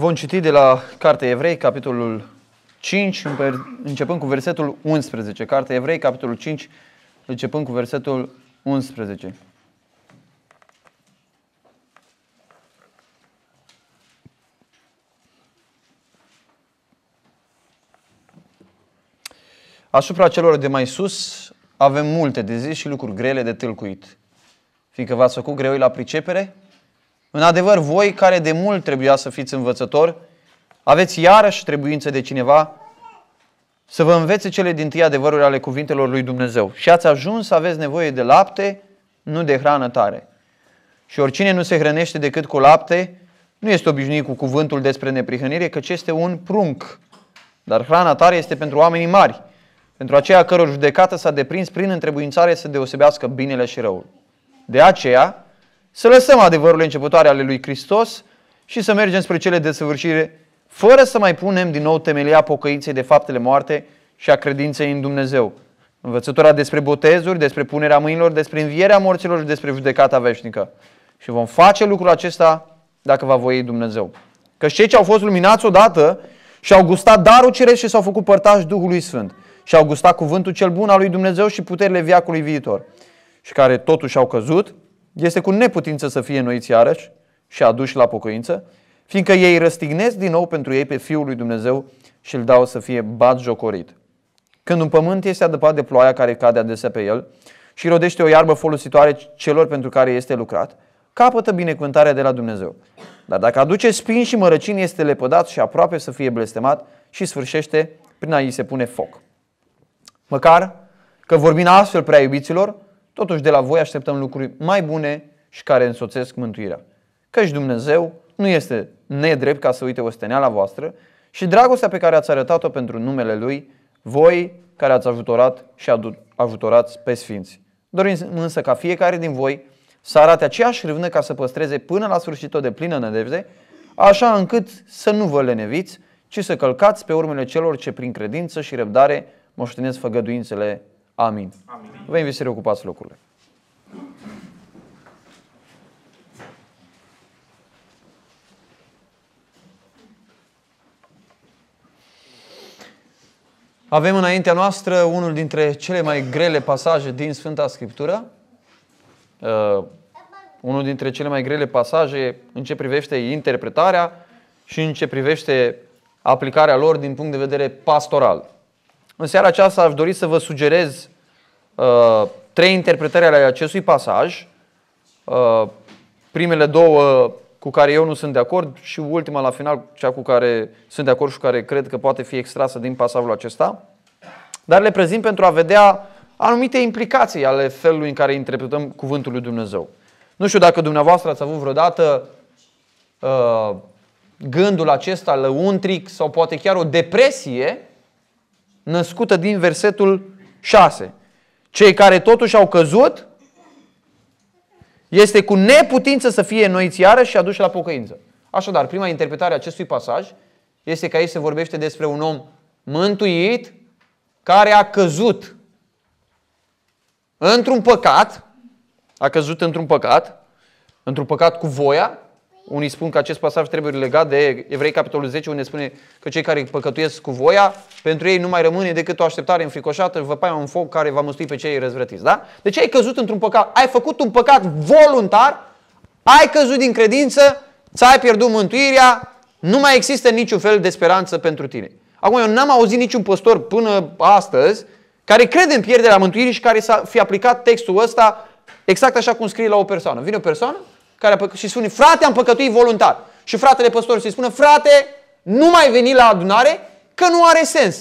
Vom citi de la Cartea Evrei, capitolul 5, începând cu versetul 11. Cartea Evrei, capitolul 5, începând cu versetul 11. Asupra celor de mai sus avem multe de zis și lucruri grele de tâlcuit, fiindcă v-ați făcut greoi la pricepere în adevăr, voi care de mult trebuia să fiți învățători, aveți iarăși trebuință de cineva să vă învețe cele din tâi adevăruri ale cuvintelor lui Dumnezeu. Și ați ajuns să aveți nevoie de lapte, nu de hrană tare. Și oricine nu se hrănește decât cu lapte, nu este obișnuit cu cuvântul despre neprihănire, căci este un prunc. Dar hrana tare este pentru oamenii mari, pentru aceia căror judecată s-a deprins prin întrebuințare să deosebească binele și răul. De aceea, să lăsăm adevărul începătoare ale lui Hristos și să mergem spre cele de săvârșire, fără să mai punem din nou temelia pocăinței de faptele moarte și a credinței în Dumnezeu. Învățătura despre botezuri, despre punerea mâinilor, despre învierea morților și despre judecata veșnică. Și vom face lucrul acesta dacă va voi Dumnezeu. Că cei ce au fost luminați odată și au gustat darul ceresc și s-au făcut părtași Duhului Sfânt și au gustat cuvântul cel bun al lui Dumnezeu și puterile viacului viitor și care totuși au căzut, este cu neputință să fie noiți iarăși și aduși la pocăință, fiindcă ei răstignesc din nou pentru ei pe Fiul lui Dumnezeu și îl dau să fie jocorit. Când un pământ este adăpat de ploaia care cade adesea pe el și rodește o iarbă folositoare celor pentru care este lucrat, capătă binecuvântarea de la Dumnezeu. Dar dacă aduce spin și mărăcini, este lepădat și aproape să fie blestemat și sfârșește prin a i se pune foc. Măcar că vorbim astfel, prea iubiților, Totuși de la voi așteptăm lucruri mai bune și care însoțesc mântuirea. Căci Dumnezeu nu este nedrept ca să uite steneala voastră și dragostea pe care ați arătat-o pentru numele Lui, voi care ați ajutorat și ajutorați pe Sfinți. Dorim însă ca fiecare din voi să arate aceeași râvnă ca să păstreze până la sfârșit o de plină nădejde, așa încât să nu vă leneviți, ci să călcați pe urmele celor ce prin credință și răbdare moștenesc făgăduințele Amin. Amin. Vă invit să reocupați locurile. Avem înaintea noastră unul dintre cele mai grele pasaje din Sfânta Scriptură. Uh, unul dintre cele mai grele pasaje în ce privește interpretarea și în ce privește aplicarea lor din punct de vedere pastoral. În seara aceasta aș dori să vă sugerez uh, trei interpretări ale acestui pasaj. Uh, primele două cu care eu nu sunt de acord și ultima la final, cea cu care sunt de acord și cu care cred că poate fi extrasă din pasajul acesta. Dar le prezint pentru a vedea anumite implicații ale felului în care interpretăm cuvântul lui Dumnezeu. Nu știu dacă dumneavoastră ați avut vreodată uh, gândul acesta lăuntric sau poate chiar o depresie născută din versetul 6. Cei care totuși au căzut este cu neputință să fie noiți iarăși și aduși la pocăință. Așadar, prima interpretare a acestui pasaj este că aici se vorbește despre un om mântuit care a căzut într-un păcat, a căzut într-un păcat, într-un păcat cu voia unii spun că acest pasaj trebuie legat de Evrei capitolul 10, unde spune că cei care păcătuiesc cu voia, pentru ei nu mai rămâne decât o așteptare înfricoșată, văpaia un foc care va mustui pe cei răzvrătiți. Da? Deci ai căzut într-un păcat, ai făcut un păcat voluntar, ai căzut din credință, ți-ai pierdut mântuirea, nu mai există niciun fel de speranță pentru tine. Acum eu n-am auzit niciun păstor până astăzi care crede în pierderea mântuirii și care să fi aplicat textul ăsta exact așa cum scrie la o persoană. Vine o persoană, care a și spune, frate, am păcătuit voluntar. Și fratele păstor să-i spună, frate, nu mai veni la adunare, că nu are sens.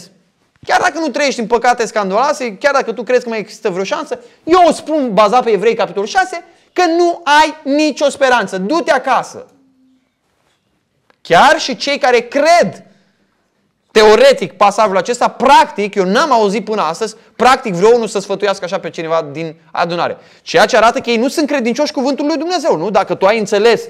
Chiar dacă nu trăiești în păcate scandaloase, chiar dacă tu crezi că mai există vreo șansă, eu o spun bazat pe Evrei capitolul 6, că nu ai nicio speranță. Du-te acasă. Chiar și cei care cred teoretic pasajul acesta, practic, eu n-am auzit până astăzi, practic vreau unul să sfătuiască așa pe cineva din adunare. Ceea ce arată că ei nu sunt credincioși cuvântul lui Dumnezeu, nu? Dacă tu ai înțeles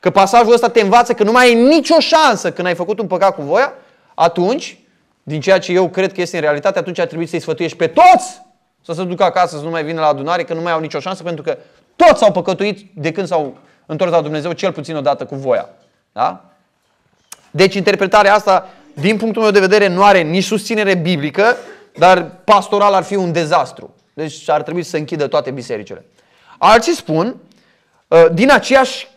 că pasajul ăsta te învață că nu mai ai nicio șansă când ai făcut un păcat cu voia, atunci, din ceea ce eu cred că este în realitate, atunci ar trebui să-i sfătuiești pe toți să se ducă acasă, să nu mai vină la adunare, că nu mai au nicio șansă, pentru că toți au păcătuit de când s-au întors la Dumnezeu, cel puțin o dată cu voia. Da? Deci interpretarea asta din punctul meu de vedere, nu are nici susținere biblică, dar pastoral ar fi un dezastru. Deci ar trebui să închidă toate bisericile. Alții spun, uh, din aceeași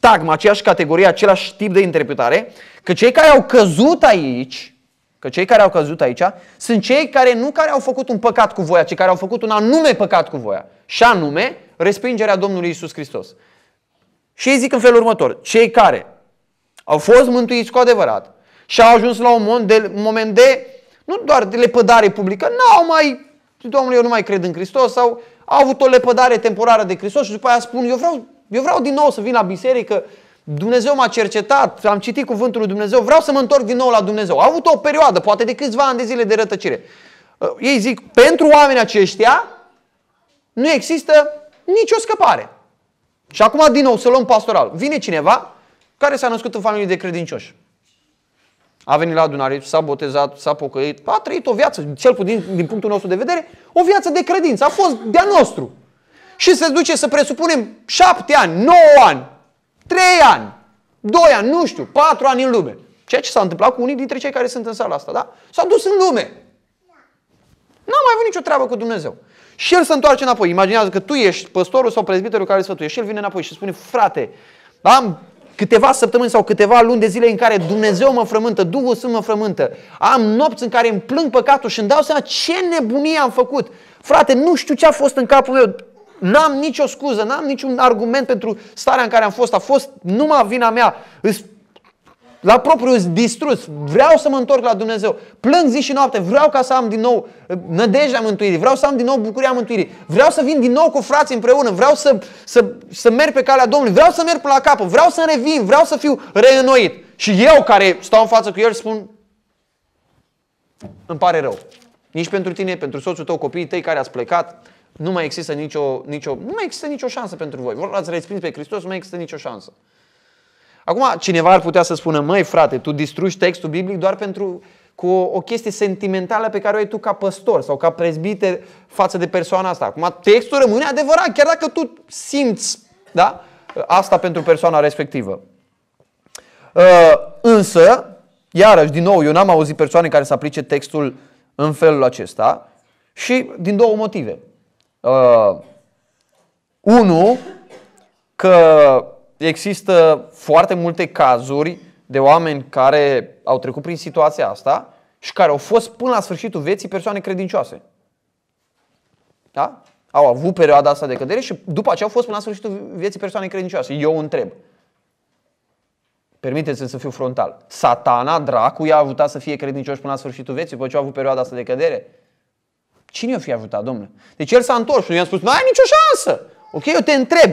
tagmă, aceeași categorie, același tip de interpretare, că cei care au căzut aici, că cei care au căzut aici, sunt cei care nu care au făcut un păcat cu voia, ci care au făcut un anume păcat cu voia. Și anume, respingerea Domnului Isus Hristos. Și ei zic în felul următor, cei care au fost mântuiți cu adevărat, și au ajuns la un moment de, un moment de nu doar de lepădare publică, n-au mai, domnule, eu nu mai cred în Hristos, sau au avut o lepădare temporară de Hristos și după aia spun, eu vreau, eu vreau din nou să vin la biserică, Dumnezeu m-a cercetat, am citit cuvântul lui Dumnezeu, vreau să mă întorc din nou la Dumnezeu. Au avut o perioadă, poate de câțiva ani de zile de rătăcire. Uh, ei zic, pentru oamenii aceștia nu există nicio scăpare. Și acum din nou să luăm pastoral. Vine cineva care s-a născut în familie de credincioși a venit la adunare, s-a botezat, s-a pocăit, a trăit o viață, cel puțin din punctul nostru de vedere, o viață de credință, a fost de-a nostru. Și se duce să presupunem șapte ani, nouă ani, trei ani, doi ani, nu știu, patru ani în lume. Ceea ce s-a întâmplat cu unii dintre cei care sunt în sala asta, da? S-a dus în lume. Nu a mai avut nicio treabă cu Dumnezeu. Și el se întoarce înapoi. Imaginează că tu ești păstorul sau prezbiterul care sfătuiește și el vine înapoi și spune, frate, am câteva săptămâni sau câteva luni de zile în care Dumnezeu mă frământă, Duhul Sfânt mă frământă, am nopți în care îmi plâng păcatul și îmi dau seama ce nebunie am făcut. Frate, nu știu ce a fost în capul meu, n-am nicio scuză, n-am niciun argument pentru starea în care am fost, a fost numai vina mea. Îți la propriu distrus, vreau să mă întorc la Dumnezeu, plâng zi și noapte, vreau ca să am din nou uh, nădejdea mântuirii, vreau să am din nou bucuria mântuirii, vreau să vin din nou cu frații împreună, vreau să, să, să merg pe calea Domnului, vreau să merg până la capăt, vreau să revin, vreau să fiu reînnoit. Și eu care stau în față cu el spun, îmi pare rău. Nici pentru tine, pentru soțul tău, copiii tăi care ați plecat, nu mai există nicio, nicio, nu mai există nicio șansă pentru voi. Vă ați respins pe Hristos, nu mai există nicio șansă. Acum, cineva ar putea să spună, măi frate, tu distrugi textul biblic doar pentru cu o, o chestie sentimentală pe care o ai tu ca păstor sau ca prezbiter față de persoana asta. Acum, textul rămâne adevărat, chiar dacă tu simți da? asta pentru persoana respectivă. Uh, însă, iarăși, din nou, eu n-am auzit persoane care să aplice textul în felul acesta și din două motive. Uh, unu, că există foarte multe cazuri de oameni care au trecut prin situația asta și care au fost până la sfârșitul vieții persoane credincioase. Da? Au avut perioada asta de cădere și după aceea au fost până la sfârșitul vieții persoane credincioase. Eu întreb. Permiteți-mi să fiu frontal. Satana, dracu, i-a ajutat să fie credincioși până la sfârșitul vieții după ce au avut perioada asta de cădere? Cine i-a fi ajutat, domnule? Deci el s-a întors și eu i a spus, nu ai nicio șansă. Ok, eu te întreb.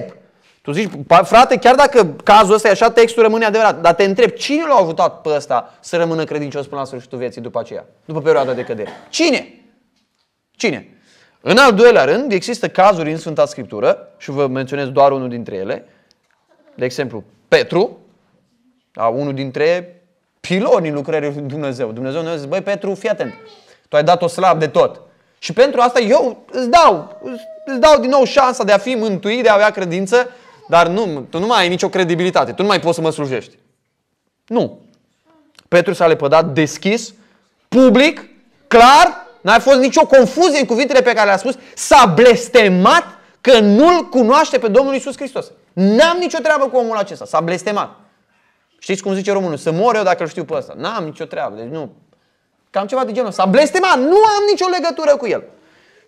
Tu zici, frate, chiar dacă cazul ăsta e așa, textul rămâne adevărat. Dar te întreb, cine l-a ajutat pe ăsta să rămână credincios până la sfârșitul vieții după aceea? După perioada de cădere. Cine? Cine? În al doilea rând, există cazuri în Sfânta Scriptură, și vă menționez doar unul dintre ele, de exemplu, Petru, da, unul dintre pilonii lucrării lui Dumnezeu. Dumnezeu ne zice, băi, Petru, fii atent, tu ai dat-o slab de tot. Și pentru asta eu îți dau, îți dau din nou șansa de a fi mântuit, de a avea credință, dar nu, tu nu mai ai nicio credibilitate, tu nu mai poți să mă slujești. Nu. Petru s-a lepădat deschis, public, clar, n-a fost nicio confuzie în cuvintele pe care le-a spus, s-a blestemat că nu-L cunoaște pe Domnul Isus Hristos. N-am nicio treabă cu omul acesta, s-a blestemat. Știți cum zice românul, să mor eu dacă îl știu pe ăsta. N-am nicio treabă, deci nu. Cam ceva de genul, s-a blestemat, nu am nicio legătură cu el.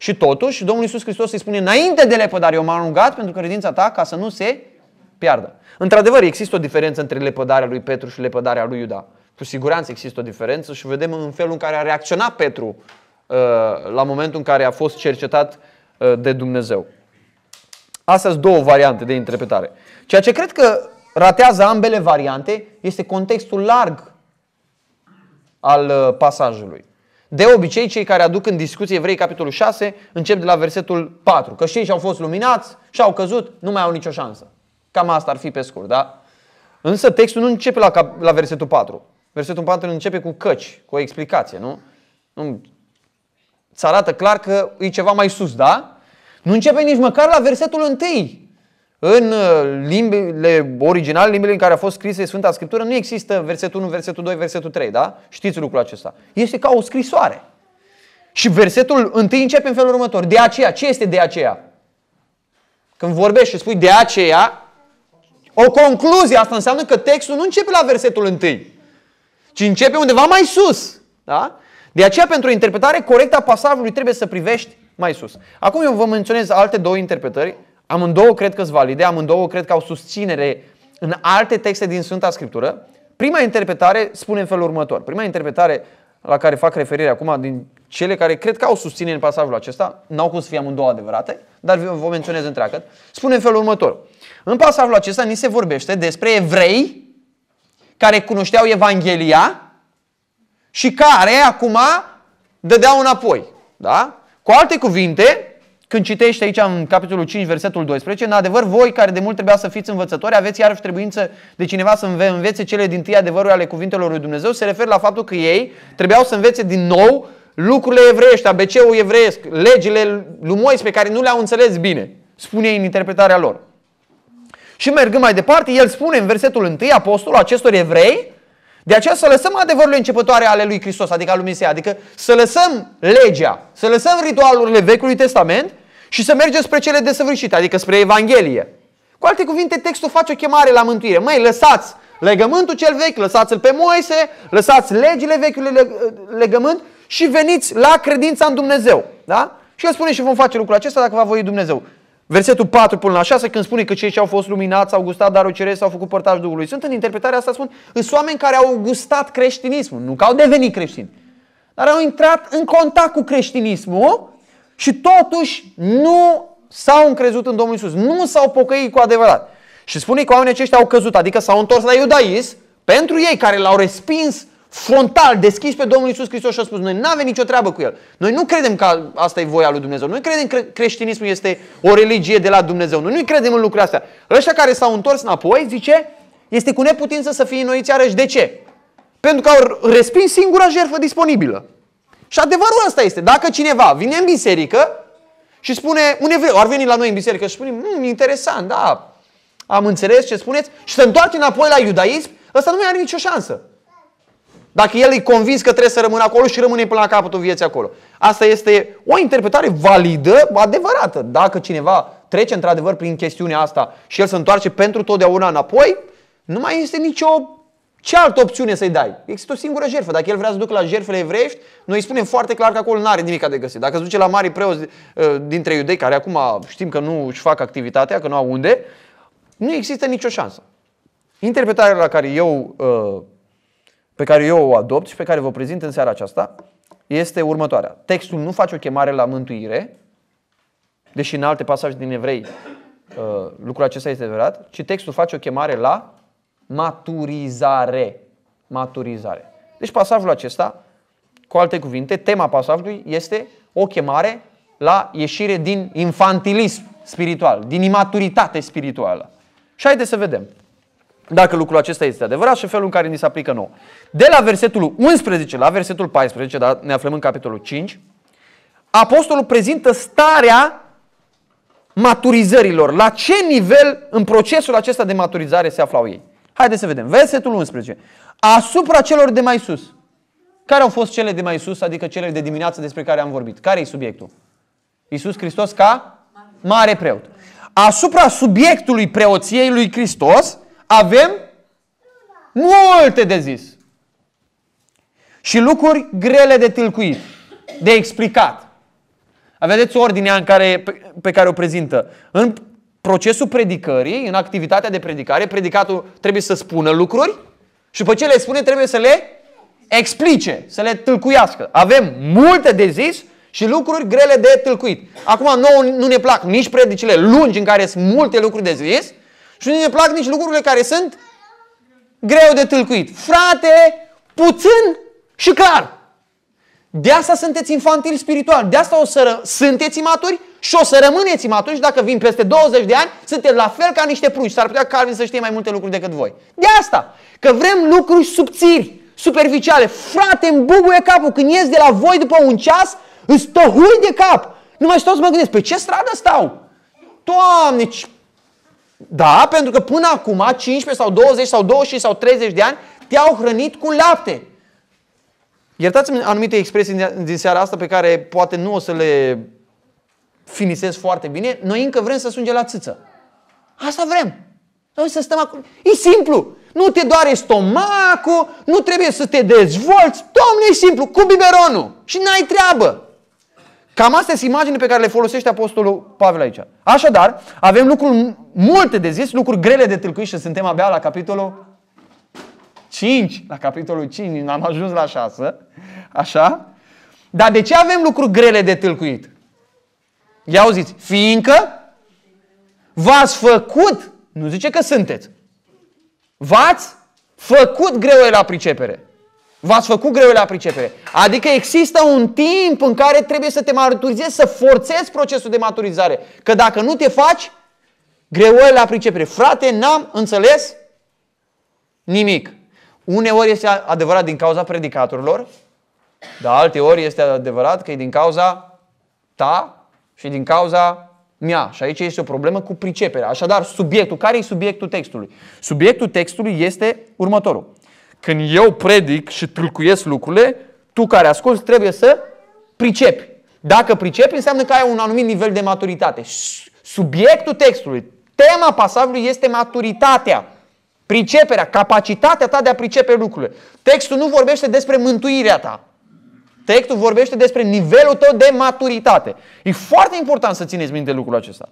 Și totuși, Domnul Iisus Hristos îi spune, înainte de lepădare, eu m-am alungat pentru credința ta ca să nu se piardă. Într-adevăr, există o diferență între lepădarea lui Petru și lepădarea lui Iuda. Cu siguranță există o diferență și vedem în felul în care a reacționat Petru uh, la momentul în care a fost cercetat uh, de Dumnezeu. Astea sunt două variante de interpretare. Ceea ce cred că ratează ambele variante este contextul larg al uh, pasajului. De obicei, cei care aduc în discuție Evrei capitolul 6 încep de la versetul 4. Că cei și-au fost luminați, și-au căzut, nu mai au nicio șansă. Cam asta ar fi pe scurt, da? Însă textul nu începe la, la versetul 4. Versetul 4 începe cu căci, cu o explicație, nu? nu? Ți arată clar că e ceva mai sus, da? Nu începe nici măcar la versetul 1 în uh, limbile originale, limbile în care a fost scrisă Sfânta Scriptură, nu există versetul 1, versetul 2, versetul 3, da? Știți lucrul acesta. Este ca o scrisoare. Și versetul întâi începe în felul următor. De aceea, ce este de aceea? Când vorbești și spui de aceea, o concluzie, asta înseamnă că textul nu începe la versetul întâi, ci începe undeva mai sus. Da? De aceea, pentru o interpretare corectă a pasajului, trebuie să privești mai sus. Acum eu vă menționez alte două interpretări Amândouă cred că sunt valide, amândouă cred că au susținere în alte texte din Sfânta Scriptură. Prima interpretare spune în felul următor. Prima interpretare la care fac referire acum, din cele care cred că au susținere în pasajul acesta, n-au cum să fie amândouă adevărate, dar vă menționez întreagă, spune în felul următor. În pasajul acesta ni se vorbește despre evrei care cunoșteau Evanghelia și care acum dădeau înapoi. Da? Cu alte cuvinte, când citește aici în capitolul 5, versetul 12, în adevăr, voi care de mult trebuia să fiți învățători, aveți iarăși trebuință de cineva să învețe cele din tâi adevăruri ale cuvintelor lui Dumnezeu, se referă la faptul că ei trebuiau să învețe din nou lucrurile evreiești, ABC-ul evreiesc, legile lui pe care nu le-au înțeles bine, spune în interpretarea lor. Și mergând mai departe, el spune în versetul 1, apostolul acestor evrei, de aceea să lăsăm adevărul începătoare ale lui Hristos, adică al lui Mesia, adică să lăsăm legea, să lăsăm ritualurile Vechiului Testament și să mergem spre cele desăvârșite, adică spre Evanghelie. Cu alte cuvinte, textul face o chemare la mântuire. Măi, lăsați legământul cel vechi, lăsați-l pe Moise, lăsați legile vechiului legământ și veniți la credința în Dumnezeu. Da? Și el spune și vom face lucrul acesta dacă va voi Dumnezeu. Versetul 4 până la 6, când spune că cei ce au fost luminați, au gustat darul ceresc, au făcut părtași Duhului. Sunt în interpretarea asta, spun, sunt oameni care au gustat creștinismul, nu că au devenit creștini, dar au intrat în contact cu creștinismul și totuși nu s-au încrezut în Domnul Isus, nu s-au pocăit cu adevărat. Și spune că oamenii aceștia au căzut, adică s-au întors la iudaiz, pentru ei care l-au respins frontal, deschis pe Domnul Isus Hristos și a spus, noi nu avem nicio treabă cu el. Noi nu credem că asta e voia lui Dumnezeu. Noi credem că creștinismul este o religie de la Dumnezeu. Noi nu credem în lucrurile astea. Ăștia care s-au întors înapoi, zice, este cu neputință să fie înnoiți iarăși. De ce? Pentru că au respins singura jertfă disponibilă. Și adevărul ăsta este, dacă cineva vine în biserică și spune, un evreu ar veni la noi în biserică și spune, mmm, interesant, da, am înțeles ce spuneți, și se întoarce înapoi la iudaism, ăsta nu mai are nicio șansă. Dacă el e convins că trebuie să rămână acolo și rămâne până la capătul vieții acolo. Asta este o interpretare validă, adevărată. Dacă cineva trece într-adevăr prin chestiunea asta și el se întoarce pentru totdeauna înapoi, nu mai este nicio ce altă opțiune să-i dai? Există o singură jertfă. Dacă el vrea să ducă la jertfele evreiești, noi îi spunem foarte clar că acolo nu are nimic de găsit. Dacă se duce la mari preoți ă, dintre iudei, care acum știm că nu își fac activitatea, că nu au unde, nu există nicio șansă. Interpretarea la care eu, ă, pe care eu o adopt și pe care vă prezint în seara aceasta este următoarea. Textul nu face o chemare la mântuire, deși în alte pasaje din evrei ă, lucrul acesta este adevărat, ci textul face o chemare la maturizare. Maturizare. Deci pasajul acesta, cu alte cuvinte, tema pasajului este o chemare la ieșire din infantilism spiritual, din imaturitate spirituală. Și haideți să vedem dacă lucrul acesta este adevărat și felul în care ni se aplică nou. De la versetul 11 la versetul 14, dar ne aflăm în capitolul 5, apostolul prezintă starea maturizărilor, la ce nivel în procesul acesta de maturizare se aflau ei. Haideți să vedem. Versetul 11. Asupra celor de mai sus. Care au fost cele de mai sus, adică cele de dimineață despre care am vorbit? Care e subiectul? Iisus Hristos ca mare preot. Asupra subiectului preoției lui Hristos avem multe de zis. Și lucruri grele de tâlcuit, de explicat. Vedeți ordinea în care, pe, pe care o prezintă. În procesul predicării, în activitatea de predicare, predicatul trebuie să spună lucruri și după ce le spune trebuie să le explice, să le tâlcuiască. Avem multe de zis și lucruri grele de tâlcuit. Acum nouă nu ne plac nici predicile lungi în care sunt multe lucruri de zis și nu ne plac nici lucrurile care sunt greu de tâlcuit. Frate, puțin și clar. De asta sunteți infantili spiritual, de asta o să ră- sunteți imaturi și o să rămâneți imaturi și dacă vin peste 20 de ani, sunteți la fel ca niște prunci. S-ar putea Calvin să știe mai multe lucruri decât voi. De asta, că vrem lucruri subțiri, superficiale. Frate, îmi bubuie capul când ies de la voi după un ceas, îți tohui de cap. Nu mai stau să mă gândesc, pe ce stradă stau? Doamne, ce... Da, pentru că până acum, 15 sau 20 sau 25 sau 30 de ani, te-au hrănit cu lapte. Iertați-mi anumite expresii din seara asta pe care poate nu o să le finisez foarte bine. Noi încă vrem să sunge la țâță. Asta vrem. Noi să stăm acolo. E simplu. Nu te doare stomacul, nu trebuie să te dezvolți. Domne, e simplu, cu biberonul. Și n-ai treabă. Cam astea sunt imagini pe care le folosește Apostolul Pavel aici. Așadar, avem lucruri multe de zis, lucruri grele de tâlcuit și suntem abia la capitolul 5, la capitolul 5, n-am ajuns la 6, așa? Dar de ce avem lucruri grele de tâlcuit? Ia auziți, fiindcă v-ați făcut, nu zice că sunteți, v-ați făcut greu la pricepere. V-ați făcut greu la pricepere. Adică există un timp în care trebuie să te maturizezi, să forțezi procesul de maturizare. Că dacă nu te faci, greu la pricepere. Frate, n-am înțeles nimic. Uneori este adevărat din cauza predicatorilor, dar ori este adevărat că e din cauza ta și din cauza mea. Și aici este o problemă cu priceperea. Așadar, subiectul, care e subiectul textului? Subiectul textului este următorul. Când eu predic și tâlcuiesc lucrurile, tu care asculți trebuie să pricepi. Dacă pricepi, înseamnă că ai un anumit nivel de maturitate. Subiectul textului, tema pasajului este maturitatea. Priceperea, capacitatea ta de a pricepe lucrurile. Textul nu vorbește despre mântuirea ta. Textul vorbește despre nivelul tău de maturitate. E foarte important să țineți minte lucrul acesta.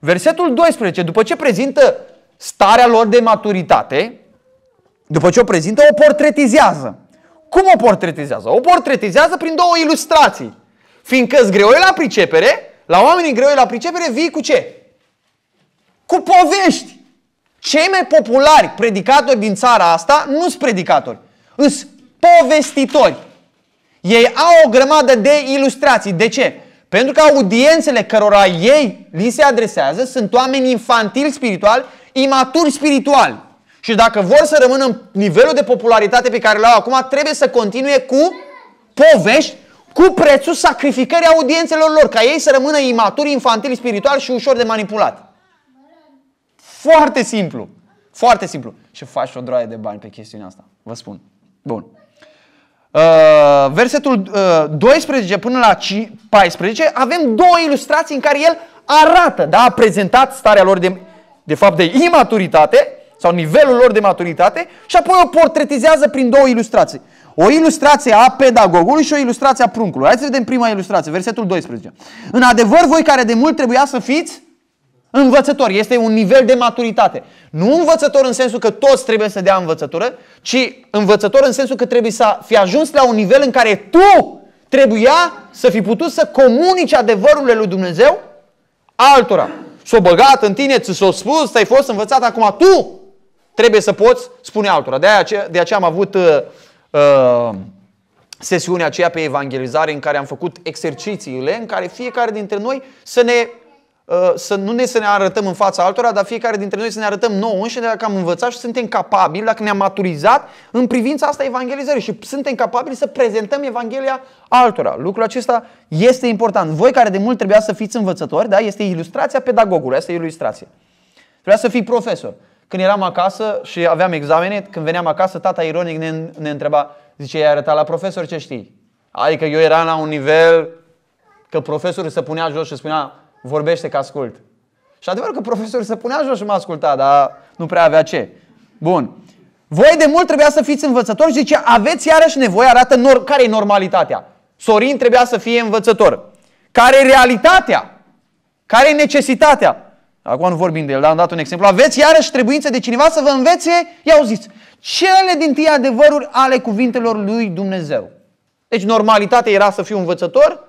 Versetul 12, după ce prezintă starea lor de maturitate, după ce o prezintă, o portretizează. Cum o portretizează? O portretizează prin două ilustrații. Fiindcă îți greu la pricepere, la oamenii greu la pricepere, vii cu ce? Cu povești. Cei mai populari predicatori din țara asta nu sunt predicatori, sunt povestitori. Ei au o grămadă de ilustrații. De ce? Pentru că audiențele cărora ei li se adresează sunt oameni infantili spirituali, imaturi spirituali. Și dacă vor să rămână în nivelul de popularitate pe care l-au acum, trebuie să continue cu povești, cu prețul sacrificării audiențelor lor, ca ei să rămână imaturi, infantili, spirituali și ușor de manipulat. Foarte simplu. Foarte simplu. Și faci o droaie de bani pe chestiunea asta. Vă spun. Bun. Uh, versetul uh, 12 până la 14 avem două ilustrații în care el arată, da, a prezentat starea lor de, de fapt de imaturitate sau nivelul lor de maturitate și apoi o portretizează prin două ilustrații. O ilustrație a pedagogului și o ilustrație a pruncului. Hai să vedem prima ilustrație, versetul 12. În adevăr, voi care de mult trebuia să fiți Învățător este un nivel de maturitate. Nu învățător în sensul că toți trebuie să dea învățătură, ci învățător în sensul că trebuie să fi ajuns la un nivel în care tu trebuia să fi putut să comunici adevărurile lui Dumnezeu altora. S-o băgat în tine, ți s-o spus, ai fost învățat, acum tu trebuie să poți spune altora. De aceea, de aceea am avut uh, uh, sesiunea aceea pe evangelizare în care am făcut exercițiile în care fiecare dintre noi să ne Uh, să nu ne să ne arătăm în fața altora, dar fiecare dintre noi să ne arătăm nouă înșine dacă am învățat și suntem capabili, dacă ne-am maturizat în privința asta evangelizării și suntem capabili să prezentăm Evanghelia altora. Lucrul acesta este important. Voi care de mult trebuia să fiți învățători, da? este ilustrația pedagogului, asta e ilustrație. Trebuia să fii profesor. Când eram acasă și aveam examene, când veneam acasă, tata ironic ne, ne întreba, zice, i-ai arătat la profesor ce știi? Adică eu eram la un nivel că profesorul se punea jos și spunea, vorbește că ascult. Și adevărul că profesorul se punea jos și mă asculta, dar nu prea avea ce. Bun. Voi de mult trebuia să fiți învățători și zice, aveți iarăși nevoie, arată nor- care e normalitatea. Sorin trebuia să fie învățător. Care e realitatea? Care e necesitatea? Acum nu vorbim de el, dar am dat un exemplu. Aveți iarăși trebuință de cineva să vă învețe, ia zis, cele din tine adevăruri ale cuvintelor lui Dumnezeu. Deci normalitatea era să fiu învățător,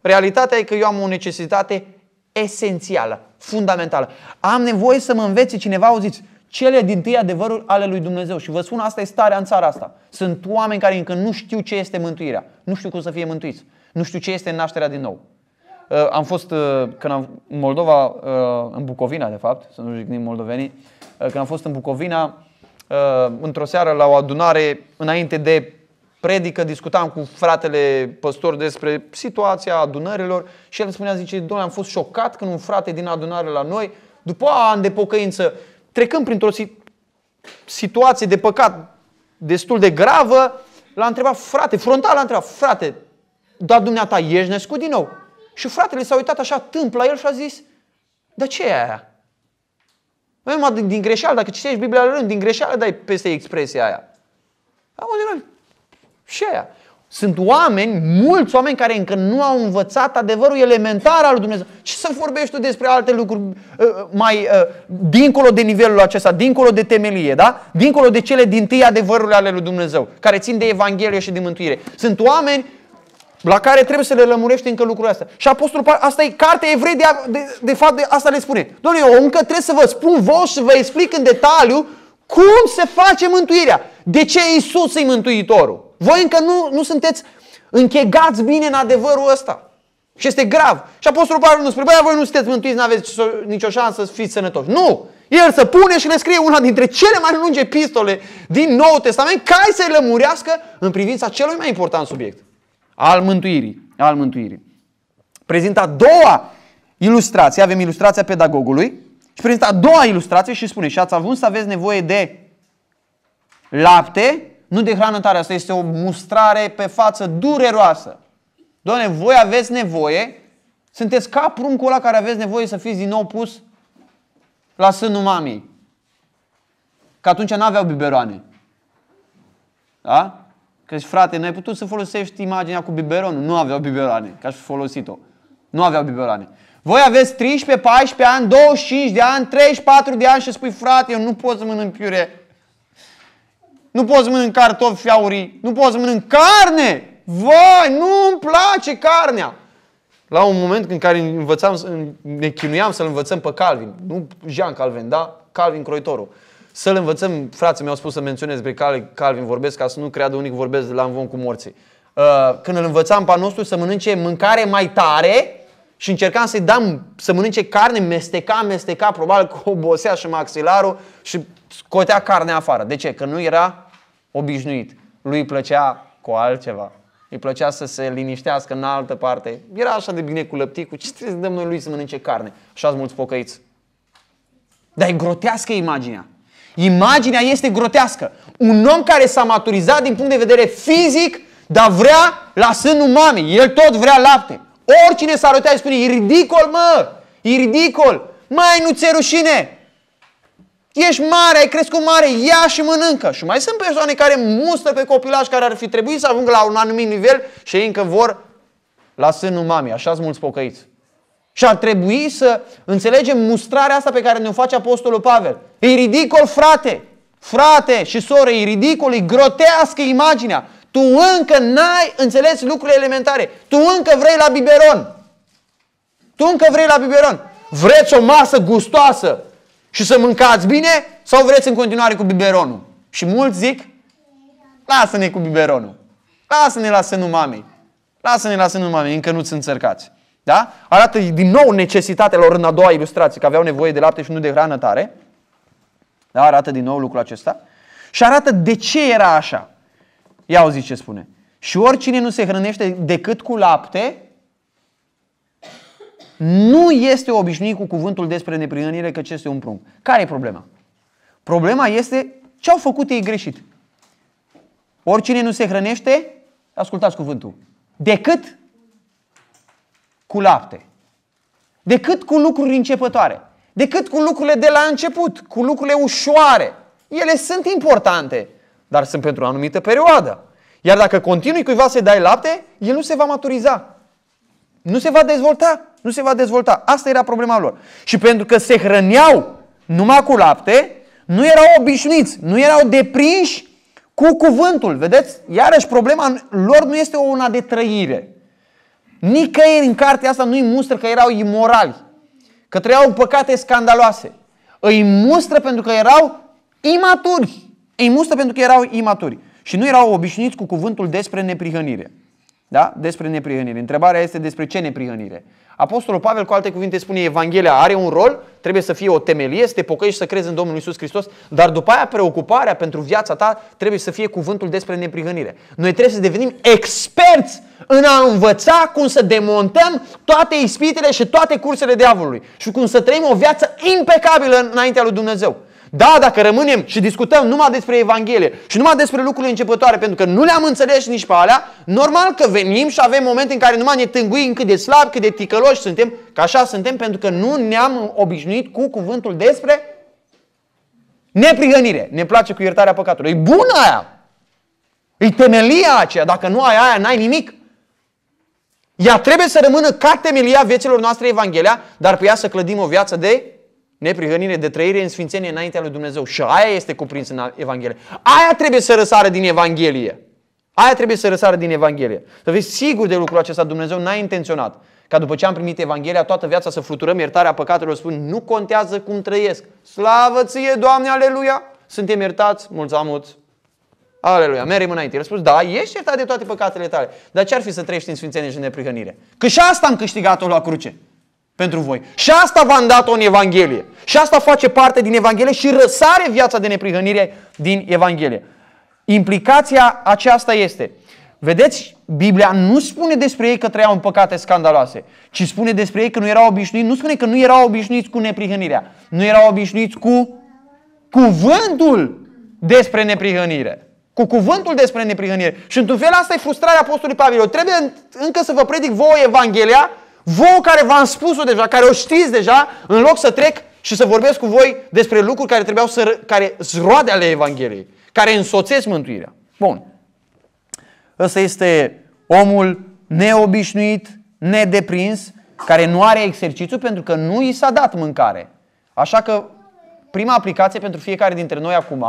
realitatea e că eu am o necesitate esențială, fundamentală. Am nevoie să mă învețe cineva, auziți, cele din tâi adevărul ale lui Dumnezeu. Și vă spun, asta e starea în țara asta. Sunt oameni care încă nu știu ce este mântuirea. Nu știu cum să fie mântuiți. Nu știu ce este nașterea din nou. Uh, am fost, uh, când am, în Moldova, uh, în Bucovina, de fapt, să nu nimeni moldovenii, uh, când am fost în Bucovina, uh, într-o seară la o adunare, înainte de predică, discutam cu fratele păstor despre situația adunărilor și el îmi spunea, zice, domnule, am fost șocat când un frate din adunare la noi, după ani de pocăință, trecând printr-o situație de păcat destul de gravă, l-a întrebat, frate, frontal l-a întrebat, frate, dar dumneata ești născut din nou? Și fratele s-a uitat așa tâmp la el și a zis, dar ce e aia? Numai din greșeală, dacă citești Biblia la rând, din greșeală dai peste expresia aia. Am și aia. Sunt oameni, mulți oameni care încă nu au învățat adevărul elementar al lui Dumnezeu. Ce să vorbești tu despre alte lucruri uh, uh, mai uh, dincolo de nivelul acesta, dincolo de temelie, da? Dincolo de cele din tâi adevărurile ale lui Dumnezeu, care țin de Evanghelie și de mântuire. Sunt oameni la care trebuie să le lămurești încă lucrurile astea. Și Apostolul Pavel, asta e cartea evrei, de, de, de fapt de asta le spune. Domnule, eu încă trebuie să vă spun vouă și vă explic în detaliu cum se face mântuirea? De ce Isus e mântuitorul? Voi încă nu, nu sunteți închegați bine în adevărul ăsta. Și este grav. Și Apostolul Pavel nu spune, băi, voi nu sunteți mântuiți, nu aveți nicio șansă să fiți sănătoși. Nu! El să pune și ne scrie una dintre cele mai lungi epistole din Noul Testament ca să le lămurească în privința celui mai important subiect. Al mântuirii. Al mântuirii. Prezintă a doua ilustrație. Avem ilustrația pedagogului și prezintă a doua ilustrație și spune, și ați avut să aveți nevoie de lapte, nu de hrană tare. Asta este o mustrare pe față dureroasă. Doamne, voi aveți nevoie, sunteți ca pruncul ăla care aveți nevoie să fiți din nou pus la sânul mamei. Că atunci n-aveau biberoane. Da? Că zici, frate, n-ai putut să folosești imaginea cu biberonul. Nu aveau biberoane, că aș fi folosit-o. Nu aveau biberoane. Voi aveți 13, 14 ani, 25 de ani, 34 de ani și spui, frate, eu nu pot să mănânc piure. Nu pot să mănânc cartofi fiaurii. Nu pot să mănânc carne. Voi, nu îmi place carnea. La un moment în care învățam, ne chinuiam să-l învățăm pe Calvin. Nu Jean Calvin, da? Calvin Croitoru. Să-l învățăm, frații mi-au spus să menționez pe Calvin vorbesc ca să nu creadă unic vorbesc de la învon cu morții. Uh, când îl învățam pe nostru să mănânce mâncare mai tare, și încercam să-i dam să mănânce carne, mesteca, mesteca, probabil că obosea și maxilarul și scotea carne afară. De ce? Că nu era obișnuit. Lui îi plăcea cu altceva. Îi plăcea să se liniștească în altă parte. Era așa de bine cu lăpticul. Ce trebuie să dăm noi lui să mănânce carne? Și ați mulți pocăiți. Dar e grotească imaginea. Imaginea este grotească. Un om care s-a maturizat din punct de vedere fizic, dar vrea la sânul mamei. El tot vrea lapte. Oricine s-ar uita spune, e ridicol, mă! E ridicol! Mai nu ți-e rușine! Ești mare, ai crescut mare, ia și mănâncă. Și mai sunt persoane care mustă pe copilași care ar fi trebuit să ajungă la un anumit nivel și ei încă vor la sânul mamei. Așa sunt mulți pocăiți. Și ar trebui să înțelegem mustrarea asta pe care ne-o face Apostolul Pavel. E ridicol, frate! Frate și soră, e ridicol, e grotească imaginea. Tu încă n-ai înțeles lucrurile elementare. Tu încă vrei la biberon. Tu încă vrei la biberon. Vreți o masă gustoasă și să mâncați bine sau vreți în continuare cu biberonul? Și mulți zic, lasă-ne cu biberonul. Lasă-ne la sânul mamei. Lasă-ne la sânul mamei, încă nu-ți înțărcați. Da? Arată din nou necesitatea lor în a doua ilustrație, că aveau nevoie de lapte și nu de hrană tare. Da? Arată din nou lucrul acesta. Și arată de ce era așa. Ia auzi ce spune. Și oricine nu se hrănește decât cu lapte, nu este obișnuit cu cuvântul despre neprihănire, ce este un prunc. Care e problema? Problema este ce au făcut ei greșit. Oricine nu se hrănește, ascultați cuvântul, decât cu lapte, decât cu lucruri începătoare, decât cu lucrurile de la început, cu lucrurile ușoare. Ele sunt importante, dar sunt pentru o anumită perioadă. Iar dacă continui cuiva să-i dai lapte, el nu se va maturiza. Nu se va dezvolta. Nu se va dezvolta. Asta era problema lor. Și pentru că se hrăneau numai cu lapte, nu erau obișnuiți, nu erau deprinși cu cuvântul. Vedeți? Iarăși problema lor nu este una de trăire. Nicăieri în cartea asta nu-i mustră că erau imorali, că trăiau păcate scandaloase. Îi mustră pentru că erau imaturi. Îi mustă pentru că erau imaturi și nu erau obișnuiți cu cuvântul despre neprihănire. Da? Despre neprihănire. Întrebarea este despre ce neprihănire. Apostolul Pavel, cu alte cuvinte, spune Evanghelia are un rol, trebuie să fie o temelie, să te pocăiești, să crezi în Domnul Isus Hristos, dar după aia preocuparea pentru viața ta trebuie să fie cuvântul despre neprihănire. Noi trebuie să devenim experți în a învăța cum să demontăm toate ispitele și toate cursele diavolului și cum să trăim o viață impecabilă înaintea lui Dumnezeu. Da, dacă rămânem și discutăm numai despre Evanghelie și numai despre lucrurile începătoare, pentru că nu le-am înțeles nici pe alea, normal că venim și avem momente în care numai ne tânguim cât de slab, cât de ticăloși suntem, că așa suntem, pentru că nu ne-am obișnuit cu cuvântul despre neprihănire. Ne place cu iertarea păcatului. E bună aia! E temelia aceea. Dacă nu ai aia, n-ai nimic. Ea trebuie să rămână ca temelia vieților noastre Evanghelia, dar pe ea să clădim o viață de neprihănire de trăire în sfințenie înaintea lui Dumnezeu. Și aia este cuprins în Evanghelie. Aia trebuie să răsară din Evanghelie. Aia trebuie să răsară din Evanghelie. Să fiți sigur de lucrul acesta, Dumnezeu n-a intenționat ca după ce am primit Evanghelia toată viața să fluturăm iertarea păcatelor, spun nu contează cum trăiesc. Slavă ție, Doamne, aleluia! Suntem iertați, mulțamuți, Aleluia, merim înainte. El a spus, da, ești iertat de toate păcatele tale. Dar ce ar fi să trăiești în sfințenie și în neprihănire? Că și asta am câștigat-o la cruce pentru voi. Și asta v-am dat-o în Evanghelie. Și asta face parte din Evanghelie și răsare viața de neprihănire din Evanghelie. Implicația aceasta este, vedeți, Biblia nu spune despre ei că trăiau în păcate scandaloase, ci spune despre ei că nu erau obișnuiți, nu spune că nu erau obișnuiți cu neprihănirea, nu erau obișnuiți cu cuvântul despre neprihănire. Cu cuvântul despre neprihănire. Și într-un fel asta e frustrarea Apostolului Pavel. Eu trebuie încă să vă predic vouă Evanghelia voi care v-am spus-o deja, care o știți deja, în loc să trec și să vorbesc cu voi despre lucruri care trebuiau să, care roade ale Evangheliei, care însoțesc mântuirea. Bun. Ăsta este omul neobișnuit, nedeprins, care nu are exercițiu pentru că nu i s-a dat mâncare. Așa că prima aplicație pentru fiecare dintre noi acum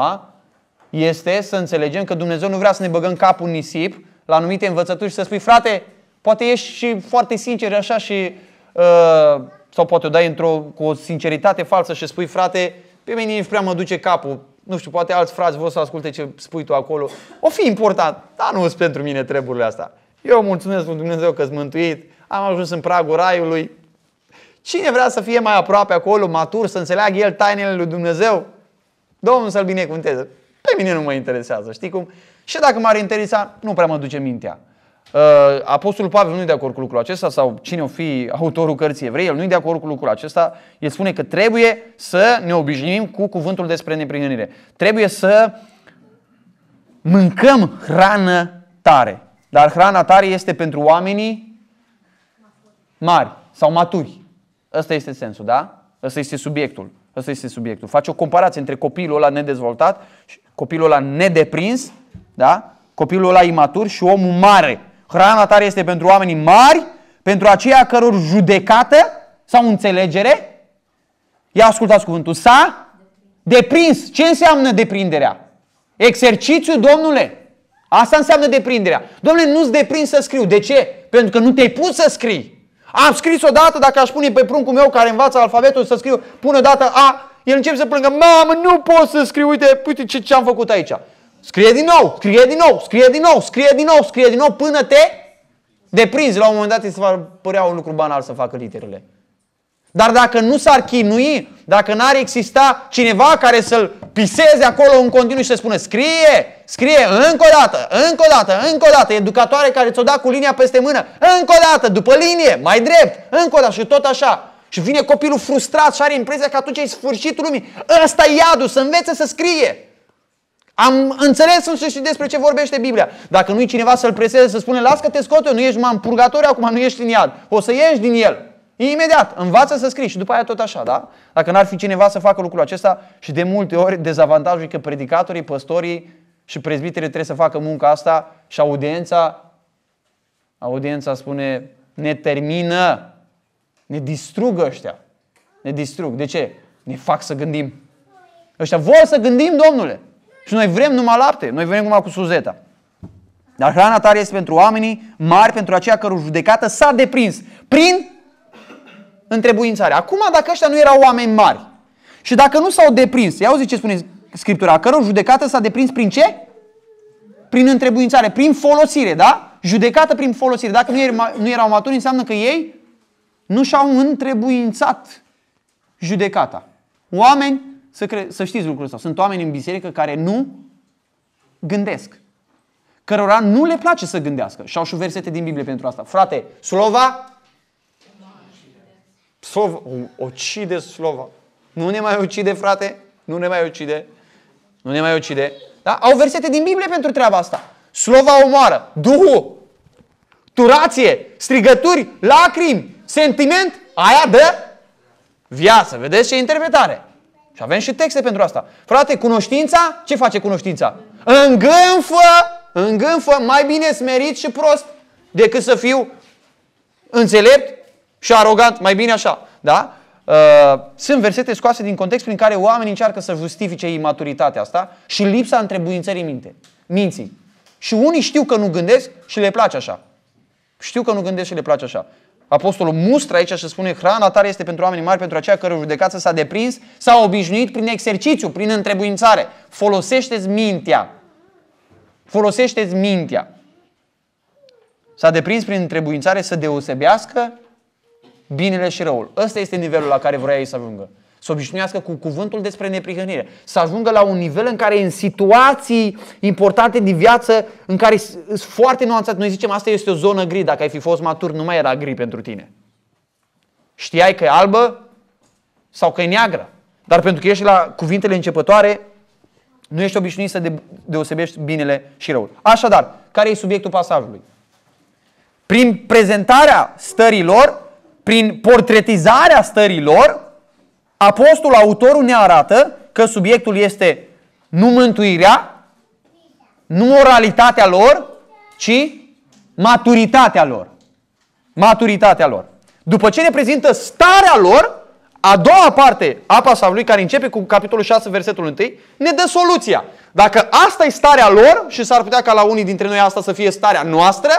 este să înțelegem că Dumnezeu nu vrea să ne băgăm capul în nisip la anumite învățături și să spui, frate, Poate ești și foarte sincer așa și... Uh, sau poate o dai într-o, cu o sinceritate falsă și spui, frate, pe mine nici prea mă duce capul. Nu știu, poate alți frați vor să asculte ce spui tu acolo. O fi important, dar nu sunt pentru mine treburile astea. Eu mulțumesc lui Dumnezeu că-s mântuit, am ajuns în pragul raiului. Cine vrea să fie mai aproape acolo, matur, să înțeleagă el tainele lui Dumnezeu, Domnul să-l binecuvânteze. Pe mine nu mă interesează, știi cum? Și dacă m-ar interesa, nu prea mă duce mintea. Uh, Apostolul Pavel nu e de acord cu lucrul acesta sau cine o fi autorul cărții evrei, el nu e de acord cu lucrul acesta. El spune că trebuie să ne obișnim cu cuvântul despre neprihănire. Trebuie să mâncăm hrană tare. Dar hrana tare este pentru oamenii mari sau maturi. Ăsta este sensul, da? Ăsta este subiectul. Ăsta este subiectul. Face o comparație între copilul ăla nedezvoltat și copilul ăla nedeprins, da? Copilul ăla imatur și omul mare Hrana tare este pentru oamenii mari, pentru aceia căror judecată sau înțelegere, ia ascultați cuvântul, s-a deprins. Ce înseamnă deprinderea? Exercițiu, domnule. Asta înseamnă deprinderea. Domnule, nu-ți deprins să scriu. De ce? Pentru că nu te-ai pus să scrii. Am scris odată, dacă aș pune pe pruncul meu care învață alfabetul să scriu, pune odată A, el începe să plângă, mamă, nu pot să scriu, uite, uite ce, ce am făcut aici. Scrie din nou, scrie din nou, scrie din nou, scrie din nou, scrie din nou, până te deprinzi. La un moment dat îți se va părea un lucru banal să facă literele. Dar dacă nu s-ar chinui, dacă n-ar exista cineva care să-l piseze acolo în continuu și să spună scrie, scrie, încă o dată, încă o dată, încă o dată, educatoare care ți-o da cu linia peste mână, încă o dată, după linie, mai drept, încă o dată și tot așa. Și vine copilul frustrat și are impresia că atunci e sfârșitul lumii. Ăsta e iadul, să învețe să scrie. Am înțeles însă și despre ce vorbește Biblia. Dacă nu-i cineva să-l preseze, să spune, las că te scot eu, nu ești mai în purgatoriu, acum nu ești în iad. O să ieși din el. Imediat, învață să scrii și după aia tot așa, da? Dacă n-ar fi cineva să facă lucrul acesta și de multe ori dezavantajul e că predicatorii, păstorii și prezbiterii trebuie să facă munca asta și audiența, audiența spune, ne termină, ne distrug ăștia. Ne distrug. De ce? Ne fac să gândim. Ăștia vor să gândim, domnule. Și noi vrem numai lapte, noi vrem numai cu suzeta. Dar hrana tare este pentru oamenii mari, pentru aceia căror judecată s-a deprins prin întrebuințare. Acum, dacă ăștia nu erau oameni mari și dacă nu s-au deprins, iau ce spune Scriptura, căror judecată s-a deprins prin ce? Prin întrebuințare, prin folosire, da? Judecată prin folosire. Dacă nu erau maturi, înseamnă că ei nu și-au întrebuințat judecata. Oameni să, cre- să știți lucrul ăsta. Sunt oameni în biserică care nu gândesc. Cărora nu le place să gândească. Și au și versete din Biblie pentru asta. Frate, slova Slova, ucide slova. Nu ne mai ucide, frate. Nu ne mai ucide. Nu ne mai ucide. Da? Au versete din Biblie pentru treaba asta. Slova omoară. Duhul. Turație. Strigături. Lacrimi. Sentiment. Aia dă viață. Vedeți ce interpretare. Și avem și texte pentru asta. Frate, cunoștința, ce face cunoștința? Îngânfă, îngânfă, mai bine smerit și prost decât să fiu înțelept și arogant, mai bine așa. Da? Uh, sunt versete scoase din context prin care oamenii încearcă să justifice imaturitatea asta și lipsa întrebuințării minte, minții. Și unii știu că nu gândesc și le place așa. Știu că nu gândesc și le place așa. Apostolul mustră aici și spune hrana tare este pentru oamenii mari, pentru aceia care judecață s-a deprins, s-a obișnuit prin exercițiu, prin întrebuințare. Folosește-ți mintea. Folosește-ți mintea. S-a deprins prin întrebuințare să deosebească binele și răul. Ăsta este nivelul la care vrea ei să ajungă să obișnuiască cu cuvântul despre neprihănire, să ajungă la un nivel în care în situații importante din viață, în care sunt foarte nuanțat, noi zicem asta este o zonă gri, dacă ai fi fost matur nu mai era gri pentru tine. Știai că e albă sau că e neagră, dar pentru că ești la cuvintele începătoare, nu ești obișnuit să deosebești binele și răul. Așadar, care e subiectul pasajului? Prin prezentarea stărilor, prin portretizarea stărilor, Apostol, autorul ne arată că subiectul este nu mântuirea, nu moralitatea lor, ci maturitatea lor. Maturitatea lor. După ce ne prezintă starea lor, a doua parte a pasajului, care începe cu capitolul 6, versetul 1, ne dă soluția. Dacă asta e starea lor, și s-ar putea ca la unii dintre noi asta să fie starea noastră,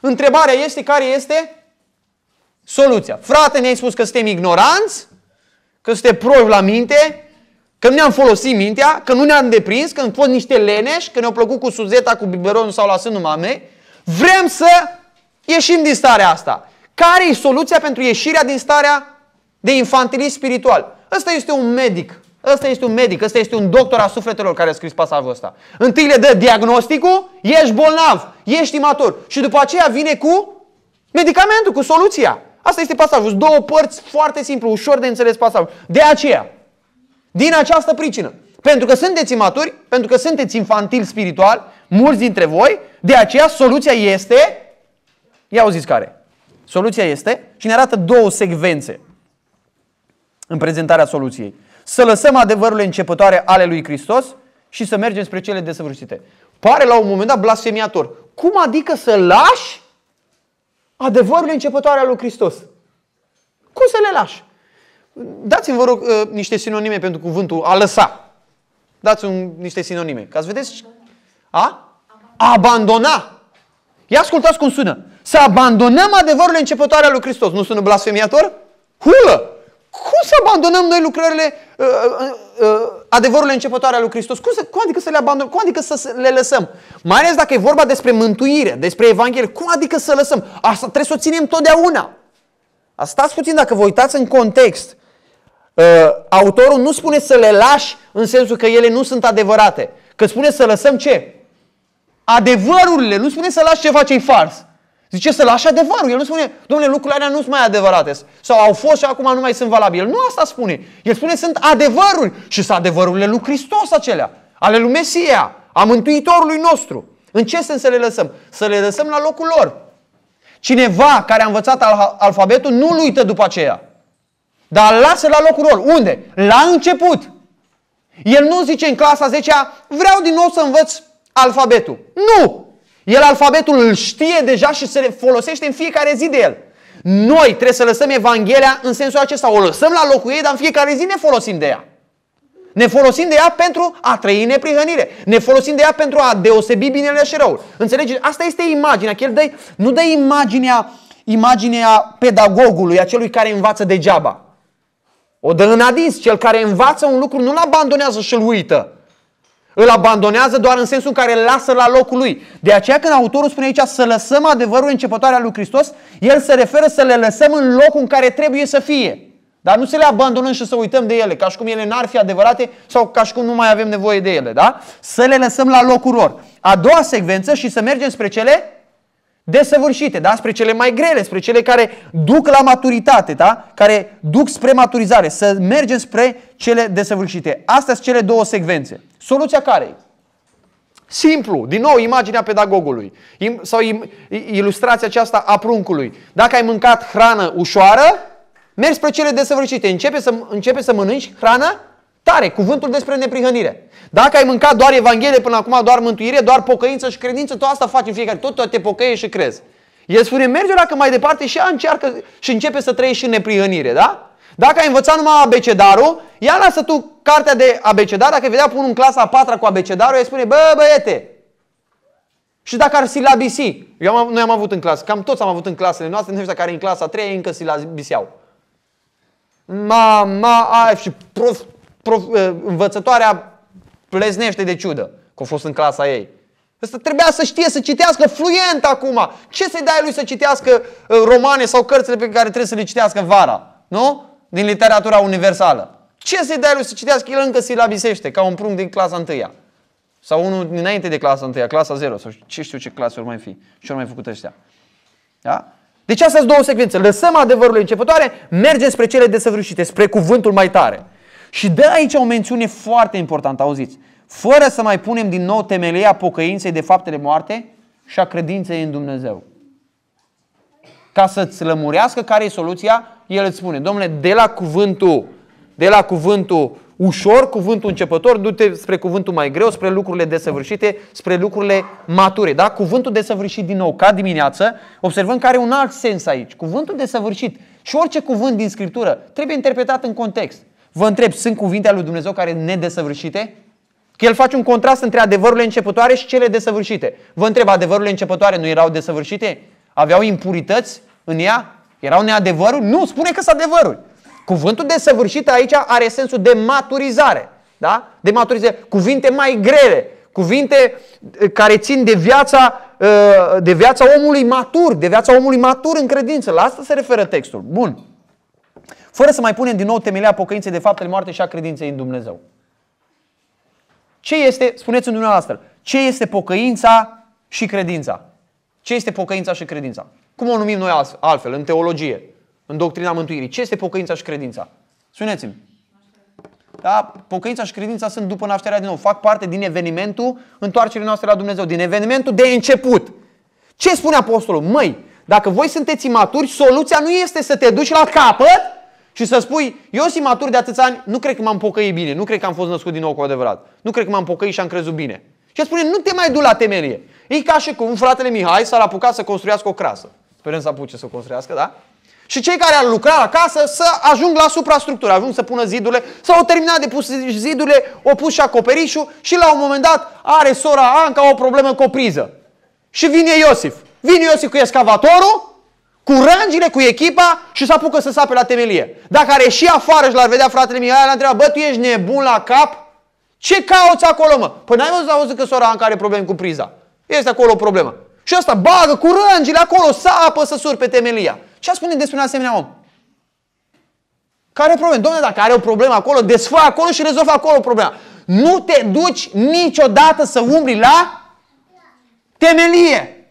întrebarea este care este soluția. Frate, ne-ai spus că suntem ignoranți, că suntem proști la minte, că nu ne-am folosit mintea, că nu ne-am deprins, că am fost niște leneși, că ne-au plăcut cu suzeta, cu biberonul sau la sânul mamei. Vrem să ieșim din starea asta. Care e soluția pentru ieșirea din starea de infantilism spiritual? Ăsta este un medic. Ăsta este un medic, ăsta este un doctor a sufletelor care a scris pasajul ăsta. Întâi le dă diagnosticul, ești bolnav, ești imatur. Și după aceea vine cu medicamentul, cu soluția. Asta este pasajul. Sunt două părți foarte simplu, ușor de înțeles pasajul. De aceea, din această pricină, pentru că sunteți imaturi, pentru că sunteți infantil spiritual, mulți dintre voi, de aceea soluția este, ia auziți care, soluția este și ne arată două secvențe în prezentarea soluției. Să lăsăm adevărurile începătoare ale lui Hristos și să mergem spre cele desăvârșite. Pare la un moment dat blasfemiator. Cum adică să lași adevărul începătoare al lui Hristos. Cum să le lași? Dați-mi, vă rog, uh, niște sinonime pentru cuvântul a lăsa. Dați un niște sinonime. Ca să vedeți. A? Abandona. Ia ascultați cum sună. Să abandonăm adevărul începătoare al lui Hristos. Nu sună blasfemiator? Hulă! Cum să abandonăm noi lucrările, uh, uh, uh, adevărurile începătoare ale lui Hristos? Cum, să, cum adică să le abandonăm? Cum adică să le lăsăm? Mai ales dacă e vorba despre mântuire, despre Evanghelie. Cum adică să lăsăm? Asta trebuie să o ținem totdeauna. Stați puțin dacă vă uitați în context. Uh, autorul nu spune să le lași în sensul că ele nu sunt adevărate. Că spune să lăsăm ce? Adevărurile. Nu spune să lași ceva ce-i fals. Zice să lași adevărul. El nu spune, domnule, lucrurile alea nu sunt mai adevărate. Sau au fost și acum nu mai sunt valabile. Nu asta spune. El spune sunt adevăruri. Și sunt adevărurile lui Hristos acelea. Ale lui Mesia. A Mântuitorului nostru. În ce sens să le lăsăm? Să le lăsăm la locul lor. Cineva care a învățat al- alfabetul nu-l uită după aceea. Dar îl lasă la locul lor. Unde? La început. El nu zice în clasa 10 vreau din nou să învăț alfabetul. Nu! El alfabetul îl știe deja și se folosește în fiecare zi de el. Noi trebuie să lăsăm Evanghelia în sensul acesta. O lăsăm la locul ei, dar în fiecare zi ne folosim de ea. Ne folosim de ea pentru a trăi neprihănire. Ne folosim de ea pentru a deosebi binele și răul. Înțelegeți? Asta este imaginea. el dă, nu dă imaginea, imaginea pedagogului, acelui care învață degeaba. O dă în adins. Cel care învață un lucru nu-l abandonează și-l uită. Îl abandonează doar în sensul în care îl lasă la locul lui. De aceea când autorul spune aici să lăsăm adevărul începătoarea lui Hristos, el se referă să le lăsăm în locul în care trebuie să fie. Dar nu să le abandonăm și să uităm de ele, ca și cum ele n-ar fi adevărate sau ca și cum nu mai avem nevoie de ele. Da? Să le lăsăm la locul lor. A doua secvență și să mergem spre cele desăvârșite, da? spre cele mai grele, spre cele care duc la maturitate, da? care duc spre maturizare, să mergem spre cele desăvârșite. Astea sunt cele două secvențe. Soluția care Simplu. Din nou, imaginea pedagogului sau ilustrația aceasta a pruncului. Dacă ai mâncat hrană ușoară, mergi spre cele desăvârșite. Începe să, începe să mănânci hrană tare, cuvântul despre neprihănire. Dacă ai mâncat doar Evanghelie până acum, doar mântuire, doar pocăință și credință, tot asta faci în fiecare, tot te pocăiești și crezi. El spune, merge dacă mai departe și ea încearcă și începe să trăiești în neprihănire, da? Dacă ai învățat numai abecedarul Ia lasă tu cartea de abecedar, dacă vedea pun în clasa a patra cu abecedarul, îi spune, bă băiete, și dacă ar silabisi, eu am, noi am avut în clasă, cam toți am avut în clasele noastre, nu știu care în clasa a treia încă silabiseau. Ma, ma, a, și prof, prof, ă, învățătoarea pleznește de ciudă că a fost în clasa ei. Asta trebuia să știe să citească fluent acum. Ce să-i dai lui să citească ă, romane sau cărțile pe care trebuie să le citească vara? Nu? Din literatura universală. Ce să-i dai lui să citească? El încă silabisește, ca un prunc din clasa 1 sau unul dinainte de clasa 1 clasa 0 sau ce știu ce clase ori mai fi și ori mai făcut ăștia. Da? Deci astea sunt două secvențe. Lăsăm adevărul începătoare, mergem spre cele desăvârșite, spre cuvântul mai tare. Și de aici o mențiune foarte importantă, auziți. Fără să mai punem din nou temelia pocăinței de faptele moarte și a credinței în Dumnezeu. Ca să-ți lămurească care e soluția, el îți spune, domnule, de la cuvântul de la cuvântul ușor, cuvântul începător, du-te spre cuvântul mai greu, spre lucrurile desăvârșite, spre lucrurile mature. Da? Cuvântul desăvârșit din nou, ca dimineață, observăm că are un alt sens aici. Cuvântul desăvârșit și orice cuvânt din Scriptură trebuie interpretat în context. Vă întreb, sunt cuvinte ale lui Dumnezeu care nedesăvârșite? Că el face un contrast între adevărurile începătoare și cele desăvârșite. Vă întreb, adevărurile începătoare nu erau desăvârșite? Aveau impurități în ea? Erau neadevăruri? Nu, spune că sunt adevăruri. Cuvântul de săvârșit aici are sensul de maturizare. Da? De maturizare. Cuvinte mai grele, cuvinte eh, care țin de viața, eh, de viața omului matur, de viața omului matur în credință. La asta se referă textul. Bun. Fără să mai punem din nou temelia pocăinței de faptele moarte și a credinței în Dumnezeu. Ce este, spuneți în dumneavoastră, ce este pocăința și credința? Ce este pocăința și credința? Cum o numim noi altfel, în teologie? în doctrina mântuirii. Ce este pocăința și credința? Spuneți-mi. Da? Pocăința și credința sunt după nașterea din nou. Fac parte din evenimentul întoarcerii noastre la Dumnezeu, din evenimentul de început. Ce spune apostolul? Măi, dacă voi sunteți imaturi, soluția nu este să te duci la capăt și să spui, eu sunt imatur de atâția ani, nu cred că m-am pocăit bine, nu cred că am fost născut din nou cu adevărat, nu cred că m-am pocăit și am crezut bine. Și spune, nu te mai du la temelie. E ca și cum fratele Mihai s-ar apuca să construiască o crasă. Sperăm să apuce să o construiască, da? Și cei care ar lucra acasă să ajung la suprastructură, ajung să pună zidurile, sau au terminat de pus zidurile, o pus și acoperișul și la un moment dat are sora Anca o problemă cu o priză. Și vine Iosif. Vine Iosif cu excavatorul, cu rângile, cu echipa și să apucă să sape la temelie. Dacă are și afară și l-ar vedea fratele meu, l-a întrebat, bă, tu ești nebun la cap? Ce cauți acolo, mă? Păi n-ai văzut, auzit că sora Anca are probleme cu priza. Este acolo o problemă. Și asta bagă cu rângile acolo, sapă să surpe temelia. Ce spune despre un asemenea om? Care problema, Domnule, dacă are o problemă acolo, desfă acolo și rezolvă acolo problema. Nu te duci niciodată să umbli la temelie.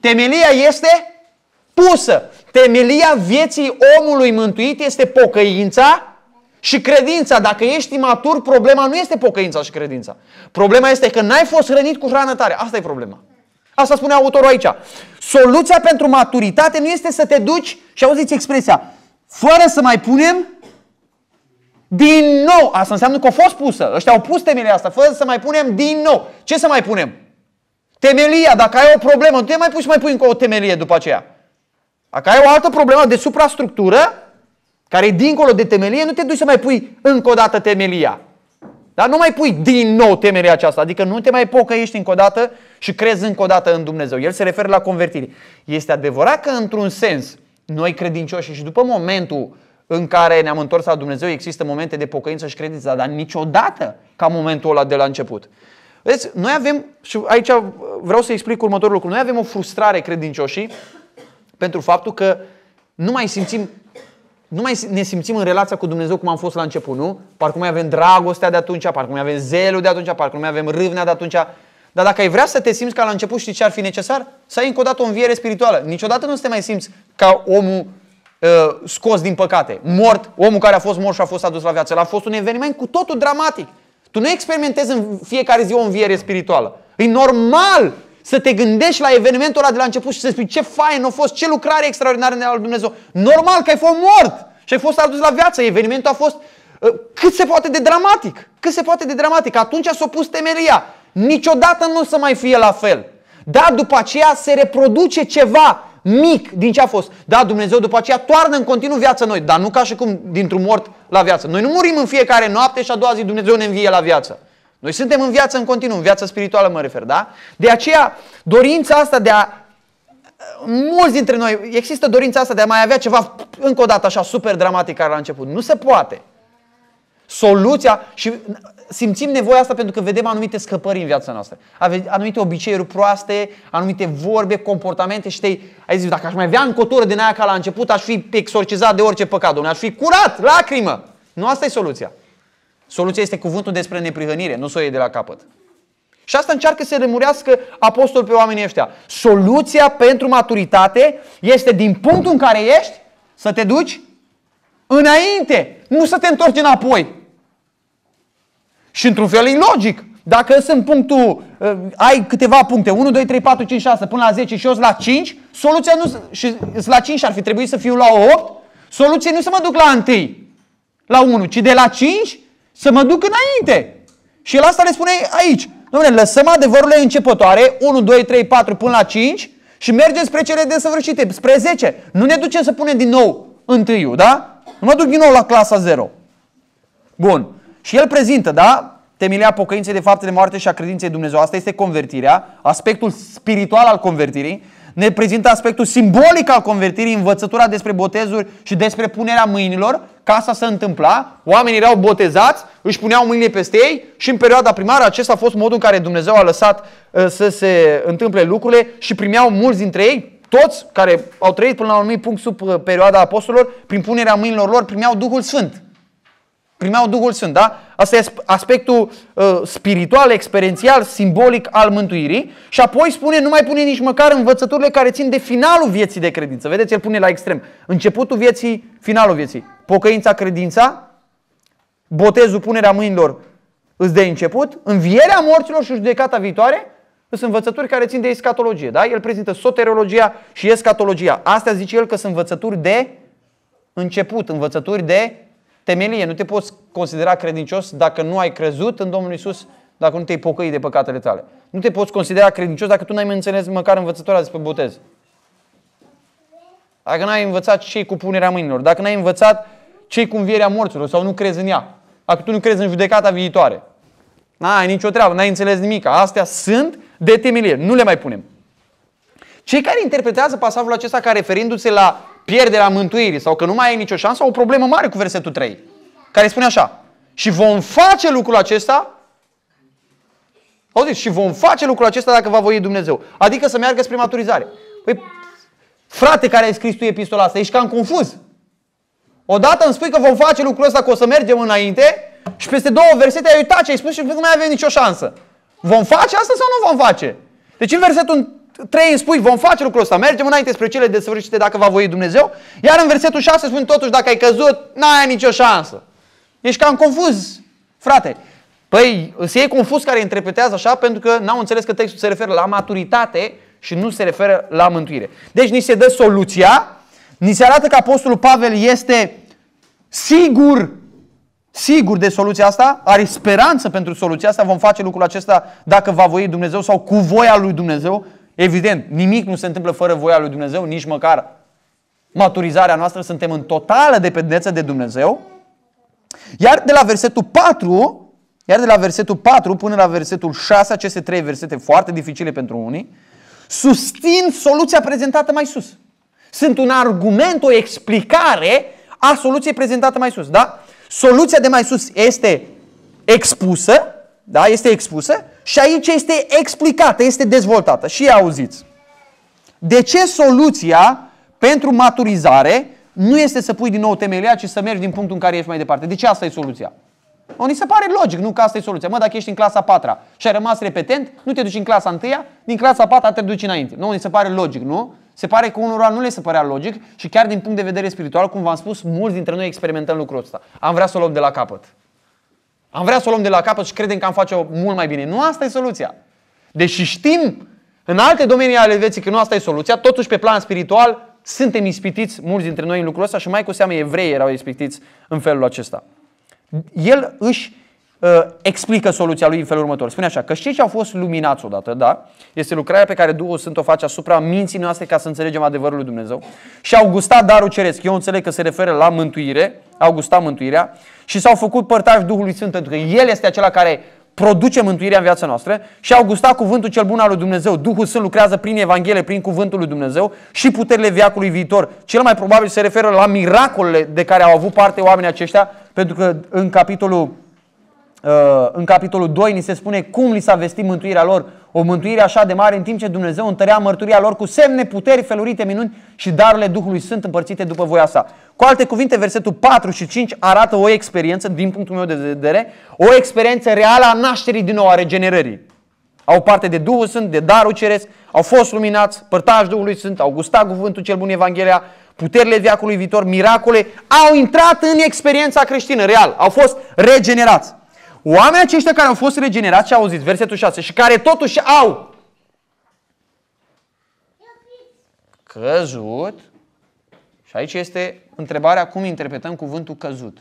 Temelia este pusă. Temelia vieții omului mântuit este pocăința și credința. Dacă ești matur, problema nu este pocăința și credința. Problema este că n-ai fost hrănit cu hrană tare. Asta e problema. Asta spune autorul aici. Soluția pentru maturitate nu este să te duci, și auziți expresia, fără să mai punem din nou. Asta înseamnă că a fost pusă. Ăștia au pus temelia asta, fără să mai punem din nou. Ce să mai punem? Temelia, dacă ai o problemă, nu te mai pui și mai pui încă o temelie după aceea. Dacă ai o altă problemă de suprastructură, care e dincolo de temelie, nu te duci să mai pui încă o dată temelia. Dar nu mai pui din nou temerea aceasta, adică nu te mai pocăiești încă o dată și crezi încă o dată în Dumnezeu. El se referă la convertire. Este adevărat că, într-un sens, noi credincioși și după momentul în care ne-am întors la Dumnezeu, există momente de pocăință și credință, dar niciodată ca momentul ăla de la început. Vedeți, noi avem, și aici vreau să explic următorul lucru, noi avem o frustrare credincioșii pentru faptul că nu mai simțim nu mai ne simțim în relația cu Dumnezeu cum am fost la început, nu? Parcă mai avem dragostea de atunci, parcă mai avem zelul de atunci, parcă mai avem râvnea de atunci. Dar dacă ai vrea să te simți ca la început, știi ce ar fi necesar? Să ai încă o dată o înviere spirituală. Niciodată nu te mai simți ca omul uh, scos din păcate, mort, omul care a fost mort și a fost adus la viață. A fost un eveniment cu totul dramatic. Tu nu experimentezi în fiecare zi o înviere spirituală. E normal să te gândești la evenimentul ăla de la început și să spui ce fain a fost, ce lucrare extraordinară ne-a al Dumnezeu. Normal că ai fost mort și ai fost adus la viață. Evenimentul a fost ă, cât se poate de dramatic. Cât se poate de dramatic. Atunci s-a pus temeria. Niciodată nu o să mai fie la fel. Da, după aceea se reproduce ceva mic din ce a fost. Da, Dumnezeu după aceea toarnă în continuu viața noi, dar nu ca și cum dintr-un mort la viață. Noi nu murim în fiecare noapte și a doua zi Dumnezeu ne învie la viață. Noi suntem în viață în continuu, în viața spirituală mă refer, da? De aceea, dorința asta de a mulți dintre noi, există dorința asta de a mai avea ceva încă o dată așa super dramatic care la început. Nu se poate. Soluția și simțim nevoia asta pentru că vedem anumite scăpări în viața noastră. Anumite obiceiuri proaste, anumite vorbe, comportamente și te ai zis, dacă aș mai avea încă o din aia ca la început, aș fi exorcizat de orice păcat, domnule, aș fi curat, lacrimă. Nu asta e soluția. Soluția este cuvântul despre neprihănire, nu să o iei de la capăt. Și asta încearcă să remurească apostol pe oamenii ăștia. Soluția pentru maturitate este din punctul în care ești să te duci înainte, nu să te întorci înapoi. Și într-un fel e logic. Dacă sunt punctul, ă, ai câteva puncte, 1, 2, 3, 4, 5, 6, până la 10 și eu sunt la 5, soluția nu, și la 5 ar fi trebuit să fiu la 8, soluția nu să mă duc la 1, la 1, ci de la 5 să mă duc înainte. Și el asta le spune aici. Domnule, lăsăm adevărurile începătoare, 1, 2, 3, 4 până la 5 și mergem spre cele desăvârșite, spre 10. Nu ne ducem să punem din nou întâiul, da? Nu mă duc din nou la clasa 0. Bun. Și el prezintă, da? Temelia pocăinței de fapte de moarte și a credinței Dumnezeu. Asta este convertirea, aspectul spiritual al convertirii. Ne prezintă aspectul simbolic al convertirii, învățătura despre botezuri și despre punerea mâinilor ca asta se întâmpla, oamenii erau botezați, își puneau mâinile peste ei și în perioada primară acesta a fost modul în care Dumnezeu a lăsat uh, să se întâmple lucrurile și primeau mulți dintre ei, toți care au trăit până la un anumit punct sub uh, perioada apostolilor, prin punerea mâinilor lor, primeau Duhul Sfânt primeau Duhul Sfânt, da? Asta e aspectul uh, spiritual, experiențial, simbolic al mântuirii. Și apoi spune, nu mai pune nici măcar învățăturile care țin de finalul vieții de credință. Vedeți, el pune la extrem. Începutul vieții, finalul vieții. Pocăința, credința, botezul, punerea mâinilor, îți de început, învierea morților și judecata viitoare, sunt învățături care țin de escatologie. Da? El prezintă soteriologia și escatologia. Astea zice el că sunt învățături de început, învățături de temelie. Nu te poți considera credincios dacă nu ai crezut în Domnul Isus, dacă nu te-ai pocăit de păcatele tale. Nu te poți considera credincios dacă tu n-ai înțeles măcar învățătoarea despre botez. Dacă n-ai învățat ce cu punerea mâinilor, dacă n-ai învățat ce cu învierea morților sau nu crezi în ea, dacă tu nu crezi în judecata viitoare, n-ai nicio treabă, n-ai înțeles nimic. Astea sunt de temelie, nu le mai punem. Cei care interpretează pasajul acesta ca referindu-se la pierderea mântuirii sau că nu mai ai nicio șansă, o problemă mare cu versetul 3, care spune așa. Și vom face lucrul acesta Auziți? Și vom face lucrul acesta dacă va voi Dumnezeu. Adică să meargă spre maturizare. Păi, frate care ai scris tu epistola asta, ești cam confuz. Odată îmi spui că vom face lucrul ăsta, că o să mergem înainte și peste două versete ai uitat ce ai spus și nu mai avem nicio șansă. Vom face asta sau nu vom face? Deci în versetul 3 îmi spui, vom face lucrul ăsta, mergem înainte spre cele desfășurite dacă va voi Dumnezeu. Iar în versetul 6 spun totuși, dacă ai căzut, n-ai nicio șansă. Ești cam confuz, frate. Păi, se e confuz care interpretează așa pentru că n-au înțeles că textul se referă la maturitate și nu se referă la mântuire. Deci ni se dă soluția, ni se arată că Apostolul Pavel este sigur sigur de soluția asta, are speranță pentru soluția asta, vom face lucrul acesta dacă va voi Dumnezeu sau cu voia lui Dumnezeu Evident, nimic nu se întâmplă fără voia lui Dumnezeu, nici măcar maturizarea noastră, suntem în totală dependență de Dumnezeu. Iar de la versetul 4, iar de la versetul 4 până la versetul 6, aceste trei versete foarte dificile pentru unii, susțin soluția prezentată mai sus. Sunt un argument, o explicare a soluției prezentată mai sus, da? Soluția de mai sus este expusă, da? Este expusă și aici este explicată, este dezvoltată. Și auziți. De ce soluția pentru maturizare nu este să pui din nou temelia, ci să mergi din punctul în care ești mai departe? De ce asta e soluția? O, ni se pare logic, nu că asta e soluția. Mă, dacă ești în clasa 4 și ai rămas repetent, nu te duci în clasa 1 din clasa 4 te duci înainte. Nu, ni se pare logic, nu? Se pare că unora nu le se părea logic și chiar din punct de vedere spiritual, cum v-am spus, mulți dintre noi experimentăm lucrul ăsta. Am vrea să o luăm de la capăt. Am vrea să o luăm de la capăt și credem că am face-o mult mai bine. Nu asta e soluția. Deși știm în alte domenii ale vieții că nu asta e soluția, totuși pe plan spiritual suntem ispitiți mulți dintre noi în lucrul ăsta și mai cu seamă evreii erau ispitiți în felul acesta. El își uh, explică soluția lui în felul următor. Spune așa, că cei ce au fost luminați odată, da, este lucrarea pe care Duhul Sfânt o face asupra minții noastre ca să înțelegem adevărul lui Dumnezeu și au gustat darul ceresc. Eu înțeleg că se referă la mântuire, au gustat mântuirea și s-au făcut părtași Duhului Sfânt, pentru că El este acela care produce mântuirea în viața noastră și au gustat cuvântul cel bun al lui Dumnezeu. Duhul Sfânt lucrează prin Evanghelie, prin cuvântul lui Dumnezeu și puterile viacului viitor. Cel mai probabil se referă la miracolele de care au avut parte oamenii aceștia, pentru că în capitolul Uh, în capitolul 2 ni se spune cum li s-a vestit mântuirea lor, o mântuire așa de mare în timp ce Dumnezeu întărea mărturia lor cu semne, puteri, felurite, minuni și darurile Duhului sunt împărțite după voia sa. Cu alte cuvinte, versetul 4 și 5 arată o experiență, din punctul meu de vedere, o experiență reală a nașterii din nou, a regenerării. Au parte de Duhul Sfânt, de darul ceresc, au fost luminați, părtași Duhului Sfânt, au gustat cuvântul cel bun Evanghelia, puterile viacului viitor, miracole, au intrat în experiența creștină, real, au fost regenerați. Oamenii aceștia care au fost regenerați și au auzit versetul 6 și care totuși au căzut. Și aici este întrebarea cum interpretăm cuvântul căzut.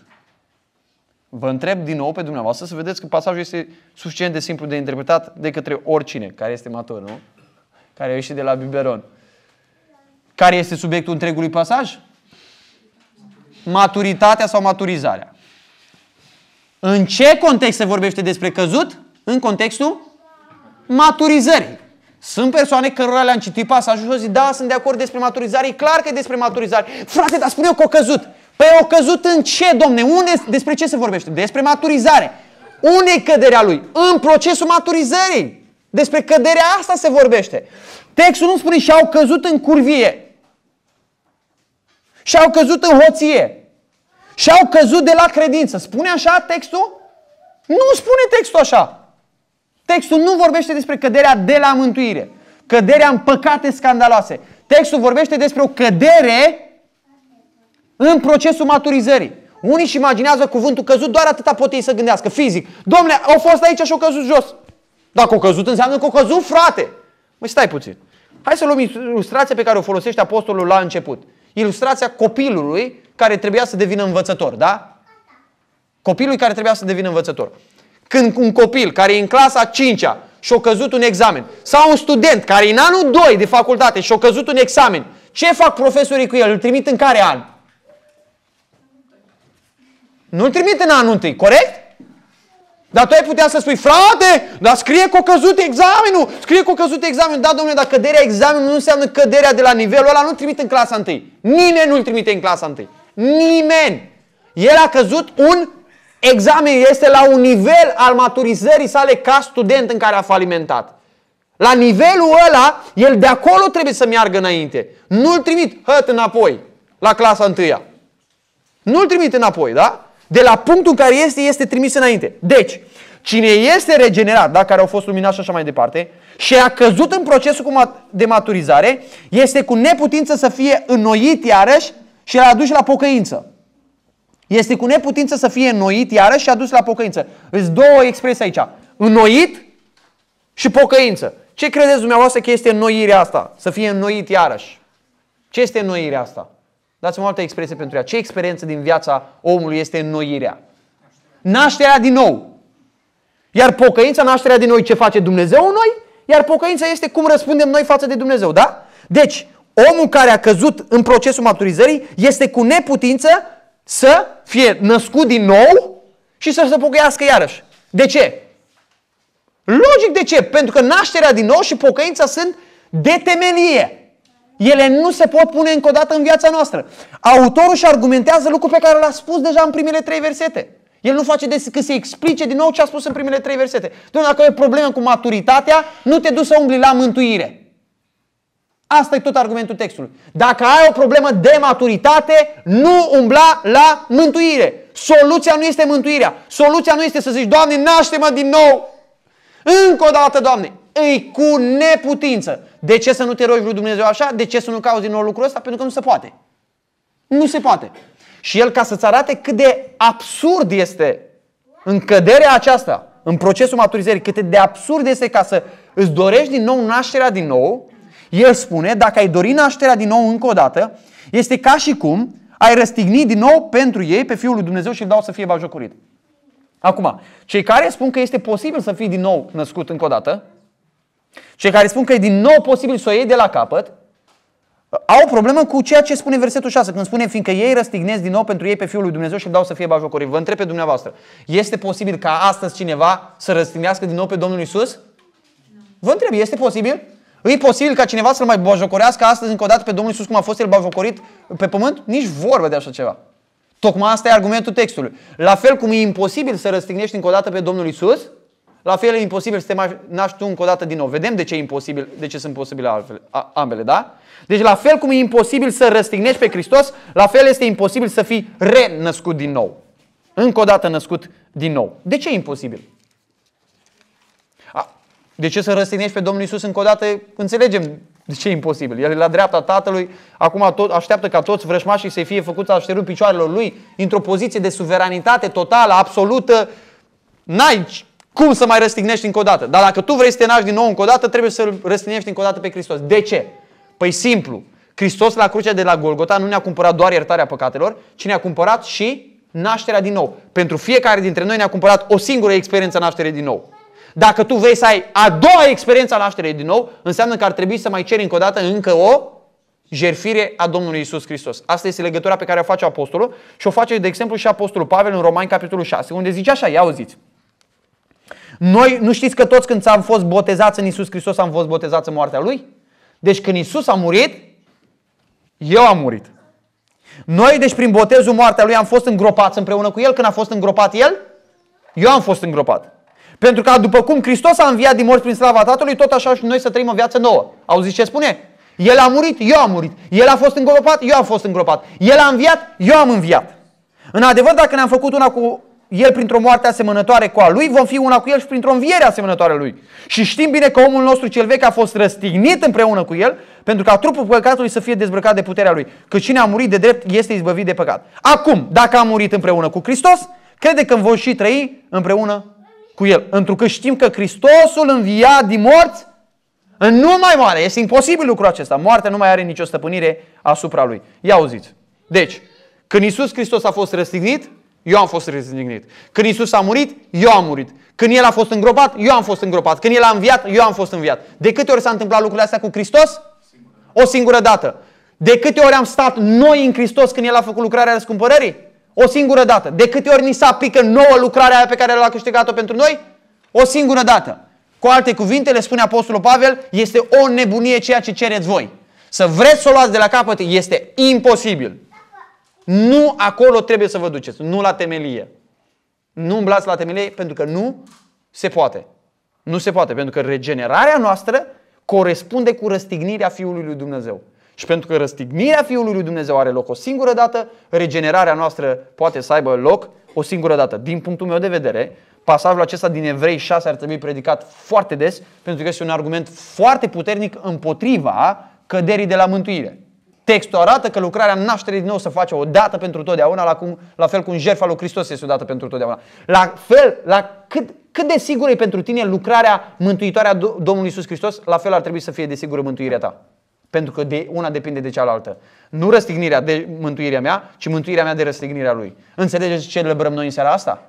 Vă întreb din nou pe dumneavoastră să vedeți că pasajul este suficient de simplu de interpretat de către oricine care este matur, nu? Care a ieșit de la biberon. Care este subiectul întregului pasaj? Maturitatea sau maturizarea? În ce context se vorbește despre căzut? În contextul maturizării. Sunt persoane cărora le-am citit pasajul și au zis, da, sunt de acord despre maturizare, e clar că e despre maturizare. Frate, dar spune eu că o căzut. Păi o căzut în ce, domne? Unde, despre ce se vorbește? Despre maturizare. Unde e căderea lui? În procesul maturizării. Despre căderea asta se vorbește. Textul nu spune și au căzut în curvie. Și au căzut în hoție. Și au căzut de la credință. Spune așa textul? Nu spune textul așa. Textul nu vorbește despre căderea de la mântuire. Căderea în păcate scandaloase. Textul vorbește despre o cădere în procesul maturizării. Unii și imaginează cuvântul căzut, doar atâta pot ei să gândească, fizic. Domnule, au fost aici și au căzut jos. Dacă au căzut, înseamnă că au căzut, frate. Mă, stai puțin. Hai să luăm ilustrația pe care o folosește apostolul la început. Ilustrația copilului care trebuia să devină învățător, da? Copilului care trebuia să devină învățător. Când un copil care e în clasa 5-a și-a căzut un examen, sau un student care e în anul 2 de facultate și-a căzut un examen, ce fac profesorii cu el? Îl trimit în care an? Nu-l trimit în anul 1, corect? Dar tu ai putea să spui, frate, dar scrie că a căzut examenul, scrie că a căzut examenul. Da, domnule, dar căderea examenului nu înseamnă căderea de la nivelul ăla, nu trimit în clasa 1. Nimeni nu-l trimite în clasa 1. Nimeni! El a căzut un examen, este la un nivel al maturizării sale ca student în care a falimentat. La nivelul ăla, el de acolo trebuie să meargă înainte. Nu-l trimit hăt înapoi la clasa întâia. Nu-l trimit înapoi, da? De la punctul în care este, este trimis înainte. Deci, cine este regenerat, da, care au fost luminați și așa mai departe, și a căzut în procesul de maturizare, este cu neputință să fie înnoit iarăși și l-a adus la pocăință. Este cu neputință să fie înnoit iarăși și adus la pocăință. Îs două expresii aici. Înnoit și pocăință. Ce credeți dumneavoastră că este înnoirea asta? Să fie înnoit iarăși. Ce este înnoirea asta? Dați-mi o altă expresie pentru ea. Ce experiență din viața omului este înnoirea? Nașterea din nou. Iar pocăința, nașterea din noi, ce face Dumnezeu în noi? Iar pocăința este cum răspundem noi față de Dumnezeu, da? Deci, omul care a căzut în procesul maturizării este cu neputință să fie născut din nou și să se pocăiască iarăși. De ce? Logic de ce? Pentru că nașterea din nou și pocăința sunt de temelie. Ele nu se pot pune încă o dată în viața noastră. Autorul și argumentează lucrul pe care l-a spus deja în primele trei versete. El nu face decât să explice din nou ce a spus în primele trei versete. Dom'le, dacă e problemă cu maturitatea, nu te duci să umbli la mântuire. Asta e tot argumentul textului. Dacă ai o problemă de maturitate, nu umbla la mântuire. Soluția nu este mântuirea. Soluția nu este să zici, Doamne, naște-mă din nou. Încă o dată, Doamne, îi cu neputință. De ce să nu te rogi lui Dumnezeu așa? De ce să nu cauzi din nou lucrul ăsta? Pentru că nu se poate. Nu se poate. Și el, ca să-ți arate cât de absurd este căderea aceasta în procesul maturizării, cât de absurd este ca să îți dorești din nou nașterea din nou, el spune, dacă ai dori nașterea din nou încă o dată, este ca și cum ai răstigni din nou pentru ei pe Fiul lui Dumnezeu și îl dau să fie bajocorit. Acum, cei care spun că este posibil să fii din nou născut încă o dată, cei care spun că e din nou posibil să o iei de la capăt, au problemă cu ceea ce spune versetul 6, când spune, fiindcă ei răstignesc din nou pentru ei pe Fiul lui Dumnezeu și îl dau să fie bajocorit. Vă întreb pe dumneavoastră, este posibil ca astăzi cineva să răstignească din nou pe Domnul Isus? Vă întreb, este posibil? E posibil ca cineva să-l mai bajocorească astăzi încă o dată pe Domnul Iisus cum a fost el bajocorit pe pământ? Nici vorbă de așa ceva. Tocmai asta e argumentul textului. La fel cum e imposibil să răstignești încă o dată pe Domnul Iisus, la fel e imposibil să te mai naști tu încă o dată din nou. Vedem de ce, e imposibil, de ce sunt posibile altfel, a, ambele, da? Deci la fel cum e imposibil să răstignești pe Hristos, la fel este imposibil să fii renăscut din nou. Încă o dată născut din nou. De ce e imposibil? De ce să răstinești pe Domnul Isus încă o dată? Înțelegem de ce e imposibil. El e la dreapta Tatălui, acum tot, așteaptă ca toți vrășmașii să fie făcuți așterul picioarelor lui, într-o poziție de suveranitate totală, absolută. N-ai cum să mai răstignești încă o dată. Dar dacă tu vrei să te naști din nou încă o dată, trebuie să-L răstignești încă o dată pe Hristos. De ce? Păi simplu. Hristos la crucea de la Golgota nu ne-a cumpărat doar iertarea păcatelor, ci ne-a cumpărat și nașterea din nou. Pentru fiecare dintre noi ne-a cumpărat o singură experiență nașterii din nou. Dacă tu vei să ai a doua experiență a nașterii din nou, înseamnă că ar trebui să mai ceri încă o dată încă o jerfire a Domnului Isus Hristos. Asta este legătura pe care o face apostolul și o face, de exemplu, și apostolul Pavel în Romani, capitolul 6, unde zice așa, ia auziți. Noi nu știți că toți când am fost botezați în Isus Hristos am fost botezați în moartea Lui? Deci când Isus a murit, eu am murit. Noi, deci prin botezul moartea Lui am fost îngropați împreună cu El. Când a fost îngropat El, eu am fost îngropat. Pentru că după cum Hristos a înviat din morți prin slava Tatălui, tot așa și noi să trăim o viață nouă. Auziți ce spune? El a murit, eu am murit. El a fost îngropat, eu am fost îngropat. El a înviat, eu am înviat. În adevăr, dacă ne-am făcut una cu el printr-o moarte asemănătoare cu a lui, vom fi una cu el și printr-o înviere asemănătoare lui. Și știm bine că omul nostru cel vechi a fost răstignit împreună cu el, pentru ca trupul păcatului să fie dezbrăcat de puterea lui. Că cine a murit de drept este izbăvit de păcat. Acum, dacă a murit împreună cu Hristos, crede că vom și trăi împreună cu El. pentru că știm că Hristosul înviat din morți nu mai moare. Este imposibil lucrul acesta. Moartea nu mai are nicio stăpânire asupra Lui. Ia auziți. Deci, când Isus Hristos a fost răstignit, eu am fost răstignit. Când Isus a murit, eu am murit. Când El a fost îngropat, eu am fost îngropat. Când El a înviat, eu am fost înviat. De câte ori s-a întâmplat lucrurile astea cu Hristos? O singură dată. De câte ori am stat noi în Hristos când El a făcut lucrarea răscumpărării? O singură dată. De câte ori ni se aplică nouă lucrarea aia pe care l-a câștigat-o pentru noi? O singură dată. Cu alte cuvinte, le spune Apostolul Pavel, este o nebunie ceea ce cereți voi. Să vreți să o luați de la capăt este imposibil. Nu acolo trebuie să vă duceți, nu la temelie. Nu umblați la temelie pentru că nu se poate. Nu se poate, pentru că regenerarea noastră corespunde cu răstignirea Fiului lui Dumnezeu. Și pentru că răstignirea Fiului lui Dumnezeu are loc o singură dată, regenerarea noastră poate să aibă loc o singură dată. Din punctul meu de vedere, pasajul acesta din Evrei 6 ar trebui predicat foarte des, pentru că este un argument foarte puternic împotriva căderii de la mântuire. Textul arată că lucrarea nașterii din nou se face o dată pentru totdeauna, la, cum, la fel cum jertfa lui Hristos este o dată pentru totdeauna. La fel, la cât, cât de sigură e pentru tine lucrarea mântuitoare a Domnului Isus Hristos, la fel ar trebui să fie de sigură mântuirea ta. Pentru că de una depinde de cealaltă. Nu răstignirea de mântuirea mea, ci mântuirea mea de răstignirea lui. Înțelegeți ce celebrăm noi în seara asta?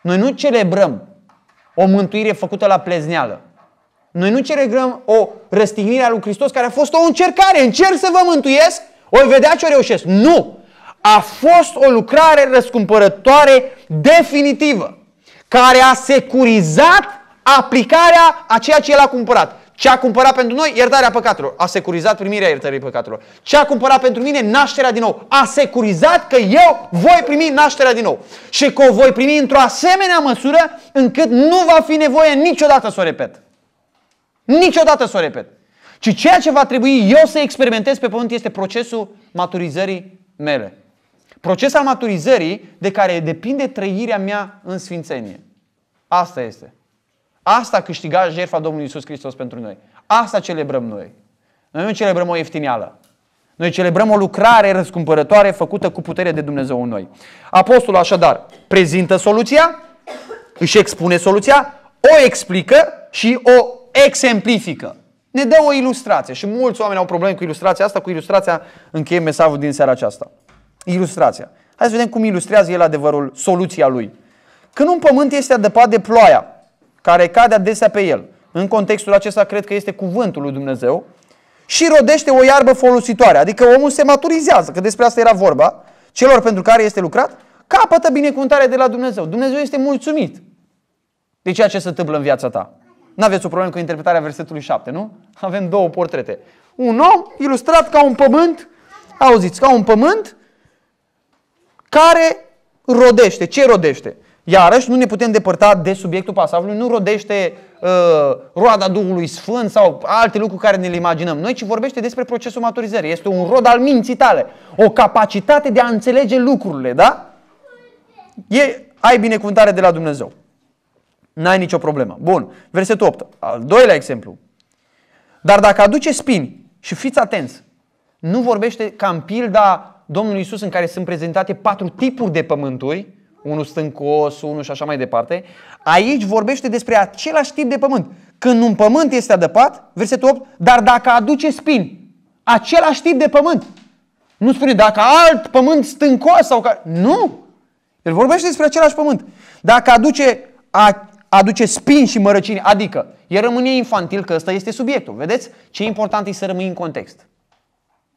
Noi nu celebrăm o mântuire făcută la plezneală. Noi nu celebrăm o răstignire a lui Hristos care a fost o încercare. Încerc să vă mântuiesc, oi vedea ce o reușesc. Nu! A fost o lucrare răscumpărătoare definitivă care a securizat aplicarea a ceea ce el a cumpărat. Ce a cumpărat pentru noi? Iertarea păcatelor. A securizat primirea iertării păcatelor. Ce a cumpărat pentru mine? Nașterea din nou. A securizat că eu voi primi nașterea din nou. Și că o voi primi într-o asemenea măsură încât nu va fi nevoie niciodată să o repet. Niciodată să o repet. Ci ceea ce va trebui eu să experimentez pe pământ este procesul maturizării mele. procesul maturizării de care depinde trăirea mea în sfințenie. Asta este. Asta a câștigat jertfa Domnului Iisus Hristos pentru noi. Asta celebrăm noi. Noi nu celebrăm o ieftinială. Noi celebrăm o lucrare răscumpărătoare făcută cu putere de Dumnezeu în noi. Apostolul așadar prezintă soluția, își expune soluția, o explică și o exemplifică. Ne dă o ilustrație și mulți oameni au probleme cu ilustrația asta, cu ilustrația încheie mesajul din seara aceasta. Ilustrația. Hai să vedem cum ilustrează el adevărul, soluția lui. Când un pământ este adăpat de ploaia, care cade adesea pe el. În contextul acesta cred că este cuvântul lui Dumnezeu și rodește o iarbă folositoare, adică omul se maturizează, că despre asta era vorba, celor pentru care este lucrat, capătă binecuvântare de la Dumnezeu. Dumnezeu este mulțumit de ceea ce se întâmplă în viața ta. Nu aveți o problemă cu interpretarea versetului 7, nu? Avem două portrete. Un om ilustrat ca un pământ, auziți, ca un pământ care rodește. Ce rodește? Iarăși, nu ne putem depărta de subiectul pasajului, nu rodește uh, roada Duhului Sfânt sau alte lucruri care ne le imaginăm noi, ci vorbește despre procesul maturizării. Este un rod al minții tale, o capacitate de a înțelege lucrurile, da? E, ai binecuvântare de la Dumnezeu. N-ai nicio problemă. Bun, versetul 8, al doilea exemplu. Dar dacă aduce spini, și fiți atenți, nu vorbește ca în pilda Domnului Isus în care sunt prezentate patru tipuri de pământuri, unul stâncos, unul și așa mai departe. Aici vorbește despre același tip de pământ. Când un pământ este adăpat, versetul 8, dar dacă aduce spin, același tip de pământ. Nu spune dacă alt pământ stâncos sau ca... Nu! El vorbește despre același pământ. Dacă aduce, a, aduce spin și mărăcini, adică el rămâne infantil, că ăsta este subiectul. Vedeți ce important e să rămâi în context.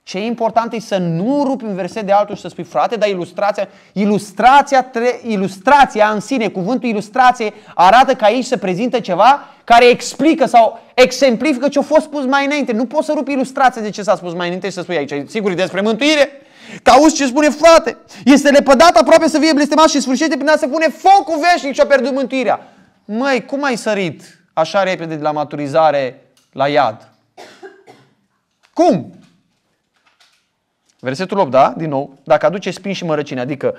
Ce e important e să nu rupi un verset de altul și să spui, frate, dar ilustrația, ilustrația, tre- ilustrația în sine, cuvântul ilustrație, arată că aici se prezintă ceva care explică sau exemplifică ce a fost spus mai înainte. Nu poți să rupi ilustrația de ce s-a spus mai înainte și să spui aici, sigur, despre mântuire. Că auzi ce spune frate, este lepădat aproape să fie blestemat și sfârșește prin a se pune focul veșnic și a pierdut mântuirea. Măi, cum ai sărit așa repede de la maturizare la iad? Cum? Versetul 8, da, din nou, dacă aduce spin și mărăcine, adică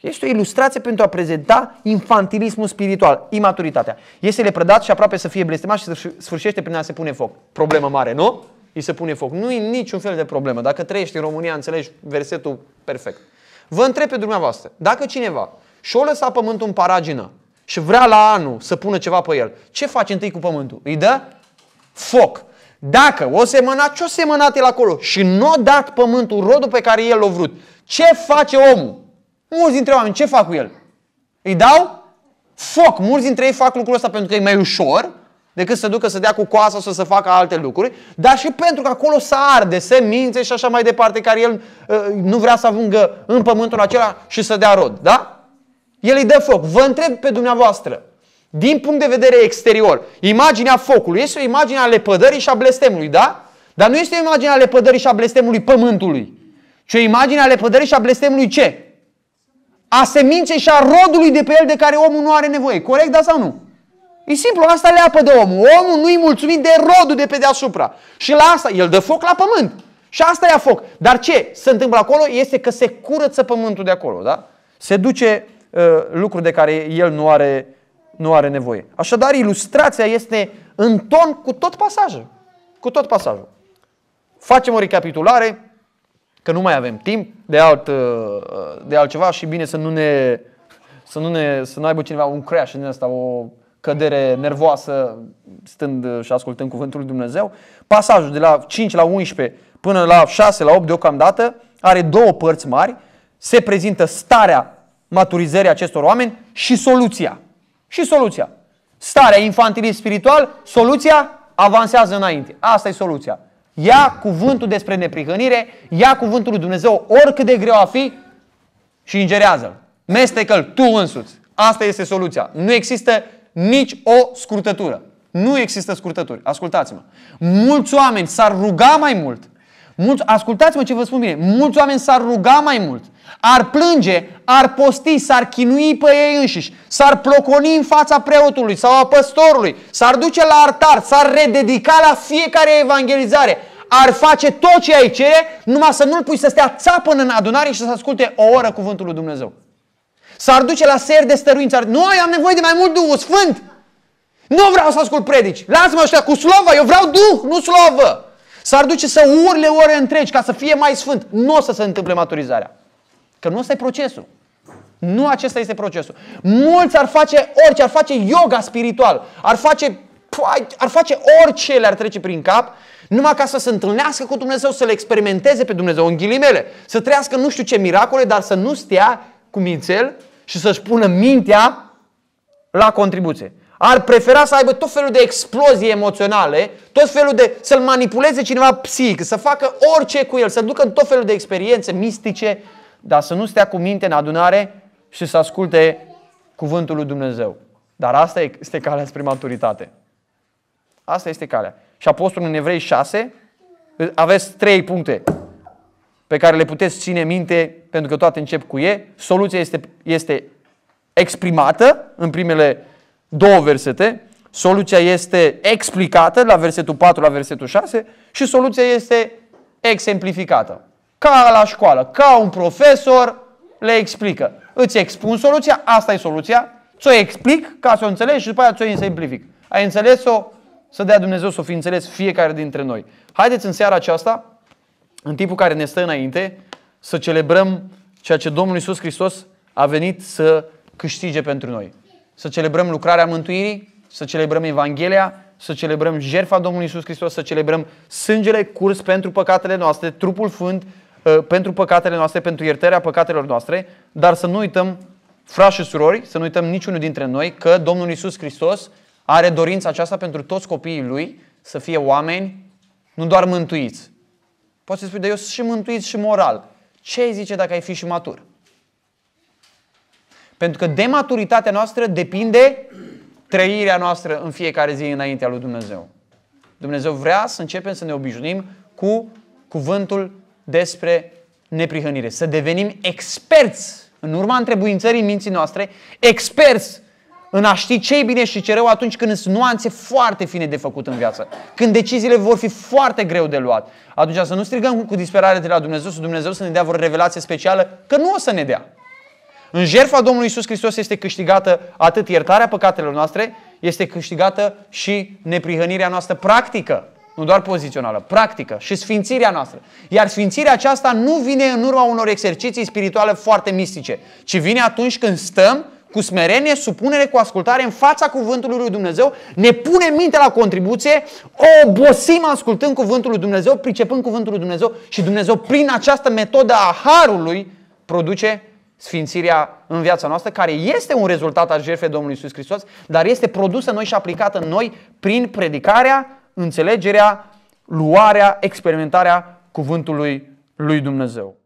este o ilustrație pentru a prezenta infantilismul spiritual, imaturitatea. Este prădat și aproape să fie blestemat și să sfârșește prin a se pune foc. Problemă mare, nu? Îi se pune foc. Nu e niciun fel de problemă. Dacă trăiești în România, înțelegi versetul perfect. Vă întreb pe dumneavoastră, dacă cineva și-o lăsa pământul în paragină și vrea la anul să pună ceva pe el, ce faci întâi cu pământul? Îi dă foc. Dacă o semănat, ce-o semănat el acolo? Și nu a dat pământul rodul pe care el l-a vrut. Ce face omul? Mulți dintre oameni, ce fac cu el? Îi dau foc. Mulți dintre ei fac lucrul ăsta pentru că e mai ușor decât să ducă să dea cu coasa sau să facă alte lucruri, dar și pentru că acolo să arde semințe și așa mai departe, care el uh, nu vrea să avungă în pământul acela și să dea rod. Da? El îi dă foc. Vă întreb pe dumneavoastră, din punct de vedere exterior. Imaginea focului este o imagine a lepădării și a blestemului, da? Dar nu este o imagine a lepădării și a blestemului pământului, ci o imagine a lepădării și a blestemului ce? A seminței și a rodului de pe el de care omul nu are nevoie. Corect, da sau nu? E simplu, asta le apă de omul. Omul nu-i mulțumit de rodul de pe deasupra. Și la asta, el dă foc la pământ. Și asta ia foc. Dar ce se întâmplă acolo este că se curăță pământul de acolo, da? Se duce uh, lucruri de care el nu are nu are nevoie. Așadar, ilustrația este în ton cu tot pasajul. Cu tot pasajul. Facem o recapitulare, că nu mai avem timp de, alt, uh, uh, de altceva și bine să nu ne să nu, ne, să nu aibă cineva un crash din asta, o cădere nervoasă stând uh, și ascultând cuvântul lui Dumnezeu. Pasajul de la 5 la 11 până la 6 la 8 deocamdată are două părți mari. Se prezintă starea maturizării acestor oameni și soluția și soluția. Starea infantilist spiritual, soluția avansează înainte. Asta e soluția. Ia cuvântul despre neprihănire, ia cuvântul lui Dumnezeu, oricât de greu a fi, și ingerează-l. Mestecă-l tu însuți. Asta este soluția. Nu există nici o scurtătură. Nu există scurtături. Ascultați-mă. Mulți oameni s-ar ruga mai mult Mulți, ascultați-mă ce vă spun bine. Mulți oameni s-ar ruga mai mult, ar plânge, ar posti, s-ar chinui pe ei înșiși, s-ar ploconi în fața preotului sau a păstorului, s-ar duce la artar, s-ar rededica la fiecare evangelizare, ar face tot ce ai cere, numai să nu-l pui să stea țapă în adunare și să asculte o oră cuvântul lui Dumnezeu. S-ar duce la ser de stăruință. Nu, eu am nevoie de mai mult Duhul Sfânt. Nu vreau să ascult predici. Lasă-mă ăștia cu slovă. Eu vreau Duh, nu slovă. S-ar duce să urle ore întregi ca să fie mai sfânt. Nu o să se întâmple maturizarea. Că nu ăsta e procesul. Nu acesta este procesul. Mulți ar face orice, ar face yoga spiritual, ar face, păi, ar face orice le-ar trece prin cap, numai ca să se întâlnească cu Dumnezeu, să le experimenteze pe Dumnezeu, în ghilimele, să trăiască nu știu ce miracole, dar să nu stea cu mințel și să-și pună mintea la contribuție ar prefera să aibă tot felul de explozii emoționale, tot felul de să-l manipuleze cineva psihic, să facă orice cu el, să ducă în tot felul de experiențe mistice, dar să nu stea cu minte în adunare și să asculte cuvântul lui Dumnezeu. Dar asta este calea spre maturitate. Asta este calea. Și apostolul în Evrei 6, aveți trei puncte pe care le puteți ține minte, pentru că toate încep cu E. Soluția este, este exprimată în primele două versete. Soluția este explicată la versetul 4 la versetul 6 și soluția este exemplificată. Ca la școală, ca un profesor le explică. Îți expun soluția, asta e soluția, ți-o explic ca să o înțelegi și după aceea ți-o exemplific. Ai înțeles-o? Să dea Dumnezeu să o fi înțeles fiecare dintre noi. Haideți în seara aceasta, în timpul care ne stă înainte, să celebrăm ceea ce Domnul Isus Hristos a venit să câștige pentru noi să celebrăm lucrarea mântuirii, să celebrăm Evanghelia, să celebrăm jertfa Domnului Isus Hristos, să celebrăm sângele curs pentru păcatele noastre, trupul fânt ă, pentru păcatele noastre, pentru iertarea păcatelor noastre, dar să nu uităm, frași și surori, să nu uităm niciunul dintre noi că Domnul Isus Hristos are dorința aceasta pentru toți copiii Lui să fie oameni nu doar mântuiți. Poți să spui, dar eu sunt și mântuit și moral. Ce ai zice dacă ai fi și matur? Pentru că de maturitatea noastră depinde trăirea noastră în fiecare zi înaintea lui Dumnezeu. Dumnezeu vrea să începem să ne obișnuim cu cuvântul despre neprihănire. Să devenim experți în urma întrebuințării minții noastre, experți în a ști ce e bine și ce rău atunci când sunt nuanțe foarte fine de făcut în viață. Când deciziile vor fi foarte greu de luat. Atunci să nu strigăm cu disperare de la Dumnezeu, să Dumnezeu să ne dea o revelație specială, că nu o să ne dea. În jertfa Domnului Isus Hristos este câștigată atât iertarea păcatelor noastre, este câștigată și neprihănirea noastră practică, nu doar pozițională, practică și sfințirea noastră. Iar sfințirea aceasta nu vine în urma unor exerciții spirituale foarte mistice, ci vine atunci când stăm cu smerenie, supunere, cu ascultare în fața cuvântului lui Dumnezeu, ne punem minte la contribuție, obosim ascultând cuvântul lui Dumnezeu, pricepând cuvântul lui Dumnezeu și Dumnezeu prin această metodă a harului produce sfințirea în viața noastră, care este un rezultat al jertfei Domnului Isus Hristos, dar este produsă în noi și aplicată în noi prin predicarea, înțelegerea, luarea, experimentarea cuvântului lui Dumnezeu.